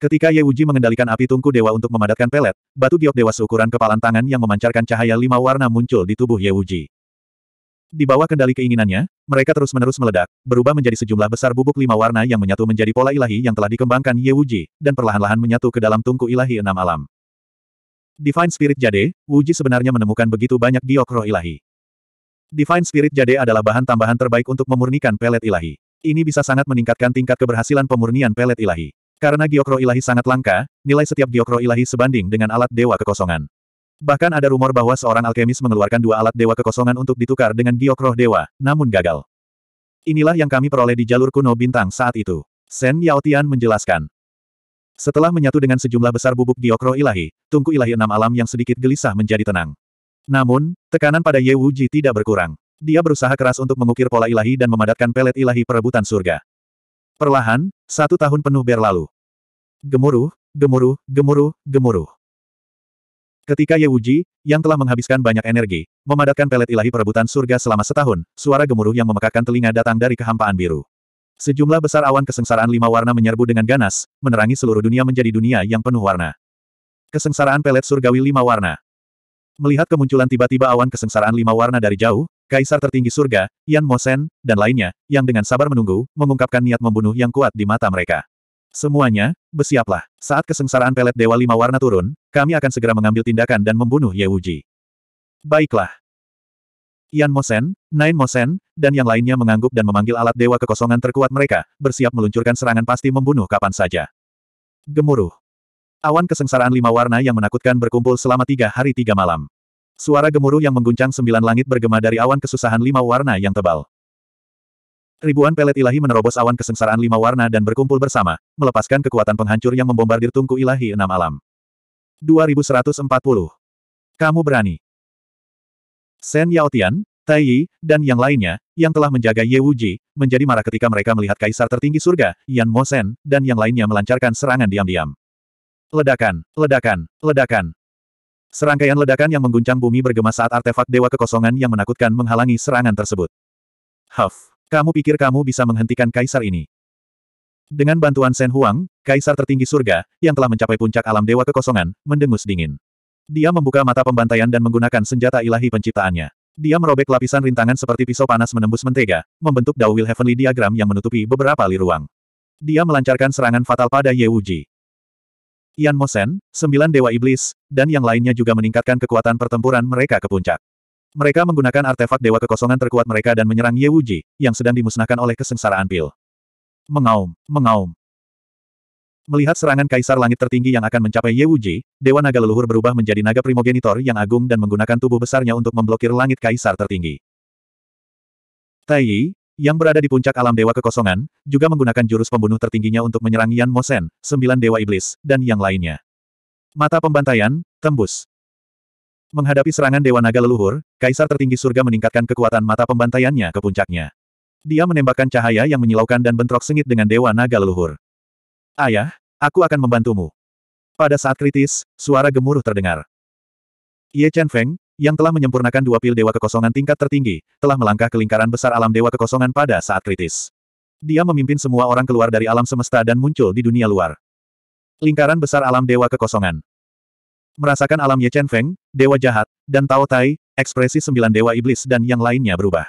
Ketika Ye Wuji mengendalikan api tungku dewa untuk memadatkan pelet, batu giok dewa seukuran kepalan tangan yang memancarkan cahaya lima warna muncul di tubuh Ye Wuji. Di bawah kendali keinginannya, mereka terus-menerus meledak, berubah menjadi sejumlah besar bubuk lima warna yang menyatu menjadi pola ilahi yang telah dikembangkan Ye Wuji, dan perlahan-lahan menyatu ke dalam tungku ilahi enam alam. Divine Spirit Jade, Wuji sebenarnya menemukan begitu banyak giok roh ilahi. Divine Spirit Jade adalah bahan tambahan terbaik untuk memurnikan pelet ilahi. Ini bisa sangat meningkatkan tingkat keberhasilan pemurnian pelet ilahi. Karena giok roh ilahi sangat langka, nilai setiap giok roh ilahi sebanding dengan alat dewa kekosongan. Bahkan ada rumor bahwa seorang alkemis mengeluarkan dua alat dewa kekosongan untuk ditukar dengan giok roh dewa, namun gagal. Inilah yang kami peroleh di jalur kuno bintang saat itu. Sen Yao Tian menjelaskan. Setelah menyatu dengan sejumlah besar bubuk giok roh ilahi, tungku ilahi enam alam yang sedikit gelisah menjadi tenang. Namun, tekanan pada Ye Wuji tidak berkurang. Dia berusaha keras untuk mengukir pola ilahi dan memadatkan pelet ilahi perebutan surga. Perlahan, satu tahun penuh berlalu. Gemuruh, gemuruh, gemuruh, gemuruh. Ketika Ye Wuji, yang telah menghabiskan banyak energi, memadatkan pelet ilahi perebutan surga selama setahun, suara gemuruh yang memekakkan telinga datang dari kehampaan biru. Sejumlah besar awan kesengsaraan lima warna menyerbu dengan ganas, menerangi seluruh dunia menjadi dunia yang penuh warna. Kesengsaraan pelet surgawi lima warna. Melihat kemunculan tiba-tiba awan kesengsaraan lima warna dari jauh, Kaisar tertinggi surga, Yan Mosen, dan lainnya, yang dengan sabar menunggu, mengungkapkan niat membunuh yang kuat di mata mereka. Semuanya, bersiaplah. Saat kesengsaraan pelet Dewa Lima Warna turun, kami akan segera mengambil tindakan dan membunuh Ye Wuji. Baiklah. Yan Mosen, Nain Mosen, dan yang lainnya mengangguk dan memanggil alat dewa kekosongan terkuat mereka, bersiap meluncurkan serangan pasti membunuh kapan saja. Gemuruh. Awan kesengsaraan lima warna yang menakutkan berkumpul selama tiga hari tiga malam. Suara gemuruh yang mengguncang sembilan langit bergema dari awan kesusahan lima warna yang tebal. Ribuan pelet ilahi menerobos awan kesengsaraan lima warna dan berkumpul bersama, melepaskan kekuatan penghancur yang membombardir tungku ilahi enam alam. 2140. Kamu berani. Sen Yaotian, Tai Yi, dan yang lainnya, yang telah menjaga Ye Wuji, menjadi marah ketika mereka melihat kaisar tertinggi surga, Yan Mo Sen, dan yang lainnya melancarkan serangan diam-diam. Ledakan, ledakan, ledakan. Serangkaian ledakan yang mengguncang bumi bergema saat artefak dewa kekosongan yang menakutkan menghalangi serangan tersebut. Huff. Kamu pikir kamu bisa menghentikan kaisar ini? Dengan bantuan Shen Huang, kaisar tertinggi surga, yang telah mencapai puncak alam dewa kekosongan, mendengus dingin. Dia membuka mata pembantaian dan menggunakan senjata ilahi penciptaannya. Dia merobek lapisan rintangan seperti pisau panas menembus mentega, membentuk Dawil Heavenly Diagram yang menutupi beberapa liruang. Dia melancarkan serangan fatal pada Ye Wuji. Yan Mosen, sembilan dewa iblis, dan yang lainnya juga meningkatkan kekuatan pertempuran mereka ke puncak. Mereka menggunakan artefak dewa kekosongan terkuat mereka dan menyerang Ye Wuji, yang sedang dimusnahkan oleh kesengsaraan pil. Mengaum, mengaum. Melihat serangan kaisar langit tertinggi yang akan mencapai Ye Wuji, Dewa Naga Leluhur berubah menjadi naga primogenitor yang agung dan menggunakan tubuh besarnya untuk memblokir langit kaisar tertinggi. Tai Yi, yang berada di puncak alam Dewa Kekosongan, juga menggunakan jurus pembunuh tertingginya untuk menyerang Yan Mosen, sembilan Dewa Iblis, dan yang lainnya. Mata pembantaian, tembus. Menghadapi serangan Dewa Naga Leluhur, Kaisar Tertinggi Surga meningkatkan kekuatan mata pembantaiannya ke puncaknya. Dia menembakkan cahaya yang menyilaukan dan bentrok sengit dengan Dewa Naga Leluhur. Ayah, aku akan membantumu. Pada saat kritis, suara gemuruh terdengar. Ye Chen Feng, yang telah menyempurnakan dua pil Dewa Kekosongan tingkat tertinggi, telah melangkah ke lingkaran besar alam Dewa Kekosongan pada saat kritis. Dia memimpin semua orang keluar dari alam semesta dan muncul di dunia luar. Lingkaran besar alam Dewa Kekosongan. Merasakan alam Ye Chen Feng, Dewa Jahat, dan Tao Tai, ekspresi sembilan Dewa Iblis dan yang lainnya berubah.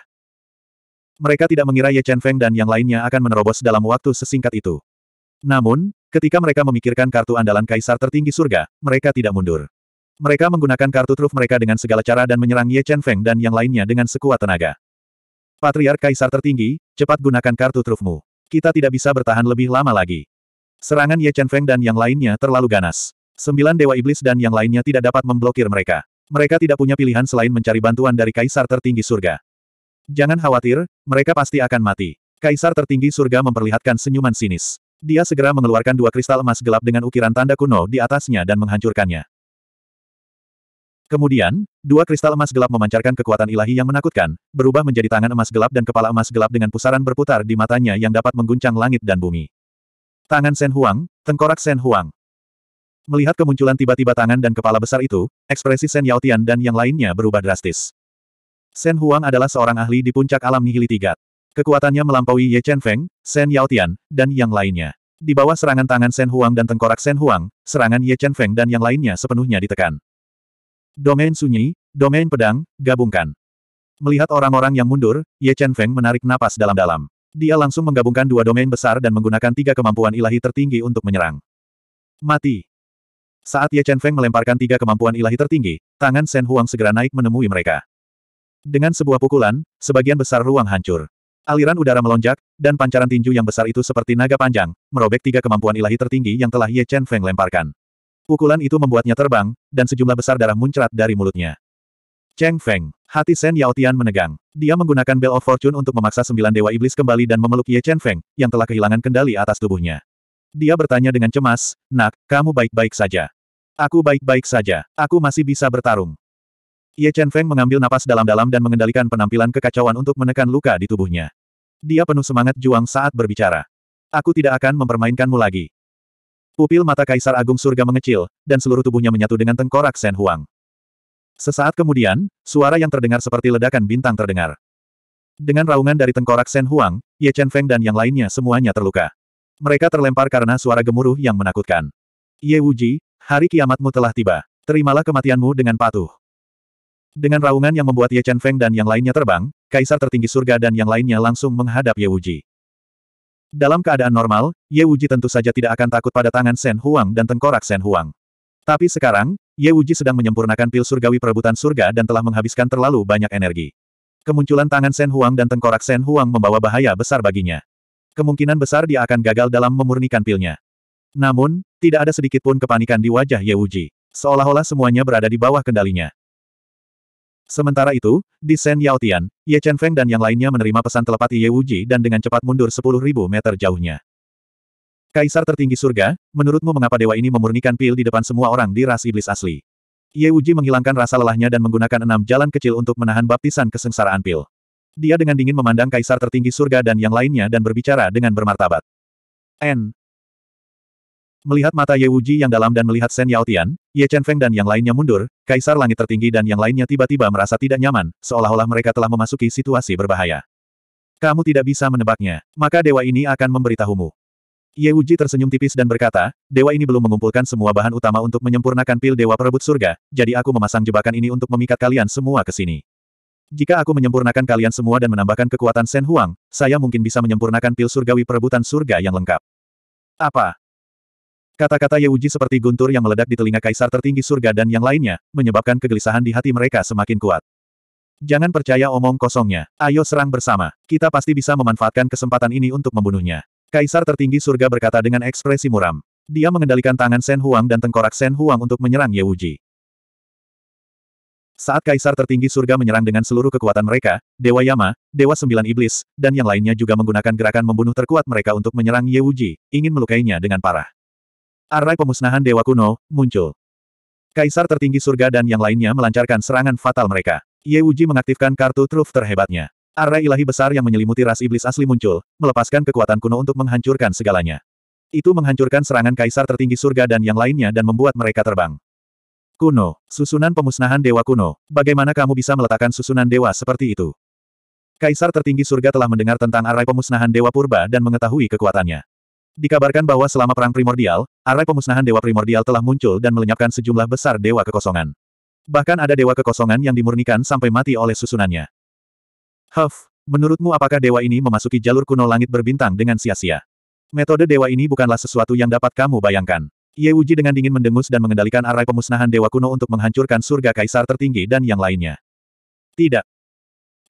Mereka tidak mengira Ye Chen Feng dan yang lainnya akan menerobos dalam waktu sesingkat itu. Namun, ketika mereka memikirkan kartu andalan Kaisar tertinggi surga, mereka tidak mundur. Mereka menggunakan kartu truf mereka dengan segala cara dan menyerang Ye Chen Feng dan yang lainnya dengan sekuat tenaga. Patriark Kaisar tertinggi, cepat gunakan kartu trufmu. Kita tidak bisa bertahan lebih lama lagi. Serangan Ye Chen Feng dan yang lainnya terlalu ganas. Sembilan Dewa Iblis dan yang lainnya tidak dapat memblokir mereka. Mereka tidak punya pilihan selain mencari bantuan dari Kaisar Tertinggi Surga. Jangan khawatir, mereka pasti akan mati. Kaisar Tertinggi Surga memperlihatkan senyuman sinis. Dia segera mengeluarkan dua kristal emas gelap dengan ukiran tanda kuno di atasnya dan menghancurkannya. Kemudian, dua kristal emas gelap memancarkan kekuatan ilahi yang menakutkan, berubah menjadi tangan emas gelap dan kepala emas gelap dengan pusaran berputar di matanya yang dapat mengguncang langit dan bumi. Tangan Sen Huang, tengkorak Sen Huang. Melihat kemunculan tiba-tiba tangan dan kepala besar itu, ekspresi Shen Yaotian dan yang lainnya berubah drastis. Shen Huang adalah seorang ahli di puncak alam nihili tiga. Kekuatannya melampaui Ye Chen Feng, Shen Yaotian, dan yang lainnya. Di bawah serangan tangan Shen Huang dan tengkorak Shen Huang, serangan Ye Chen Feng dan yang lainnya sepenuhnya ditekan. Domain sunyi, domain pedang, gabungkan. Melihat orang-orang yang mundur, Ye Chen Feng menarik napas dalam-dalam. Dia langsung menggabungkan dua domain besar dan menggunakan tiga kemampuan ilahi tertinggi untuk menyerang. Mati. Saat Ye Chen Feng melemparkan tiga kemampuan ilahi tertinggi, tangan Shen Huang segera naik menemui mereka. Dengan sebuah pukulan, sebagian besar ruang hancur. Aliran udara melonjak, dan pancaran tinju yang besar itu seperti naga panjang, merobek tiga kemampuan ilahi tertinggi yang telah Ye Chen Feng lemparkan. Pukulan itu membuatnya terbang, dan sejumlah besar darah muncrat dari mulutnya. Cheng Feng, hati Shen Yao Tian menegang. Dia menggunakan Bell of Fortune untuk memaksa sembilan dewa iblis kembali dan memeluk Ye Chen Feng, yang telah kehilangan kendali atas tubuhnya. Dia bertanya dengan cemas, Nak, kamu baik-baik saja. Aku baik-baik saja. Aku masih bisa bertarung. Ye Chen Feng mengambil napas dalam-dalam dan mengendalikan penampilan kekacauan untuk menekan luka di tubuhnya. Dia penuh semangat juang saat berbicara. Aku tidak akan mempermainkanmu lagi. Pupil mata Kaisar Agung Surga mengecil, dan seluruh tubuhnya menyatu dengan tengkorak Sen Huang. Sesaat kemudian, suara yang terdengar seperti ledakan bintang terdengar. Dengan raungan dari tengkorak Sen Huang, Ye Chen Feng dan yang lainnya semuanya terluka. Mereka terlempar karena suara gemuruh yang menakutkan. Ye Wuji, hari kiamatmu telah tiba. Terimalah kematianmu dengan patuh. Dengan raungan yang membuat Ye Chen Feng dan yang lainnya terbang, kaisar tertinggi surga dan yang lainnya langsung menghadap Ye Wuji. Dalam keadaan normal, Ye Wuji tentu saja tidak akan takut pada tangan Shen Huang dan tengkorak Shen Huang. Tapi sekarang, Ye Wuji sedang menyempurnakan pil surgawi perebutan surga dan telah menghabiskan terlalu banyak energi. Kemunculan tangan Shen Huang dan tengkorak Shen Huang membawa bahaya besar baginya. Kemungkinan besar dia akan gagal dalam memurnikan pilnya. Namun, tidak ada sedikit pun kepanikan di wajah Ye Wuji. Seolah-olah semuanya berada di bawah kendalinya. Sementara itu, di Shen Yaotian, Ye Chen Feng dan yang lainnya menerima pesan telepati Ye Wuji dan dengan cepat mundur 10.000 meter jauhnya. Kaisar tertinggi surga, menurutmu mengapa dewa ini memurnikan pil di depan semua orang di ras iblis asli? Ye Wuji menghilangkan rasa lelahnya dan menggunakan enam jalan kecil untuk menahan baptisan kesengsaraan pil. Dia dengan dingin memandang kaisar tertinggi surga dan yang lainnya dan berbicara dengan bermartabat. N. Melihat mata Ye Wuji yang dalam dan melihat Shen Tian, Ye Feng dan yang lainnya mundur, kaisar langit tertinggi dan yang lainnya tiba-tiba merasa tidak nyaman, seolah-olah mereka telah memasuki situasi berbahaya. Kamu tidak bisa menebaknya, maka dewa ini akan memberitahumu. Ye Wuji tersenyum tipis dan berkata, dewa ini belum mengumpulkan semua bahan utama untuk menyempurnakan pil dewa perebut surga, jadi aku memasang jebakan ini untuk memikat kalian semua ke sini. Jika aku menyempurnakan kalian semua dan menambahkan kekuatan Sen Huang, saya mungkin bisa menyempurnakan pil surgawi perebutan surga yang lengkap. Apa? Kata-kata Ye Yeuji seperti guntur yang meledak di telinga kaisar tertinggi surga dan yang lainnya, menyebabkan kegelisahan di hati mereka semakin kuat. Jangan percaya omong kosongnya, ayo serang bersama, kita pasti bisa memanfaatkan kesempatan ini untuk membunuhnya. Kaisar tertinggi surga berkata dengan ekspresi muram. Dia mengendalikan tangan Sen Huang dan tengkorak Sen Huang untuk menyerang Ye Yewuji. Saat kaisar tertinggi surga menyerang dengan seluruh kekuatan mereka, Dewa Yama, Dewa Sembilan Iblis, dan yang lainnya juga menggunakan gerakan membunuh terkuat mereka untuk menyerang Ye Wuji, ingin melukainya dengan parah. Arai pemusnahan Dewa Kuno, muncul. Kaisar tertinggi surga dan yang lainnya melancarkan serangan fatal mereka. Ye Wuji mengaktifkan kartu truf terhebatnya. Arai ilahi besar yang menyelimuti ras iblis asli muncul, melepaskan kekuatan kuno untuk menghancurkan segalanya. Itu menghancurkan serangan kaisar tertinggi surga dan yang lainnya dan membuat mereka terbang. Kuno, susunan pemusnahan dewa kuno, bagaimana kamu bisa meletakkan susunan dewa seperti itu? Kaisar tertinggi surga telah mendengar tentang arai pemusnahan dewa purba dan mengetahui kekuatannya. Dikabarkan bahwa selama perang primordial, arai pemusnahan dewa primordial telah muncul dan melenyapkan sejumlah besar dewa kekosongan. Bahkan ada dewa kekosongan yang dimurnikan sampai mati oleh susunannya. Huff, menurutmu apakah dewa ini memasuki jalur kuno langit berbintang dengan sia-sia? Metode dewa ini bukanlah sesuatu yang dapat kamu bayangkan. Ye Wuji dengan dingin mendengus dan mengendalikan arai pemusnahan Dewa Kuno untuk menghancurkan surga Kaisar tertinggi dan yang lainnya. Tidak.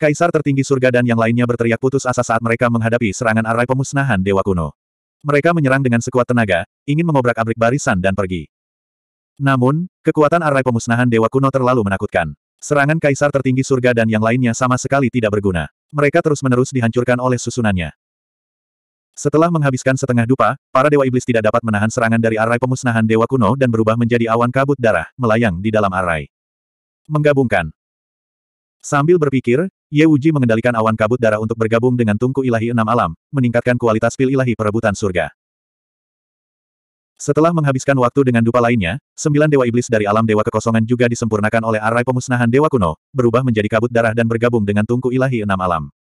Kaisar tertinggi surga dan yang lainnya berteriak putus asa saat mereka menghadapi serangan arai pemusnahan Dewa Kuno. Mereka menyerang dengan sekuat tenaga, ingin mengobrak-abrik barisan dan pergi. Namun, kekuatan arai pemusnahan Dewa Kuno terlalu menakutkan. Serangan kaisar tertinggi surga dan yang lainnya sama sekali tidak berguna. Mereka terus-menerus dihancurkan oleh susunannya. Setelah menghabiskan setengah dupa, para dewa iblis tidak dapat menahan serangan dari arai pemusnahan dewa kuno dan berubah menjadi awan kabut darah, melayang di dalam arai. Menggabungkan. Sambil berpikir, Ye Wuji mengendalikan awan kabut darah untuk bergabung dengan tungku ilahi enam alam, meningkatkan kualitas pil ilahi perebutan surga. Setelah menghabiskan waktu dengan dupa lainnya, sembilan dewa iblis dari alam dewa kekosongan juga disempurnakan oleh arai pemusnahan dewa kuno, berubah menjadi kabut darah dan bergabung dengan tungku ilahi enam alam.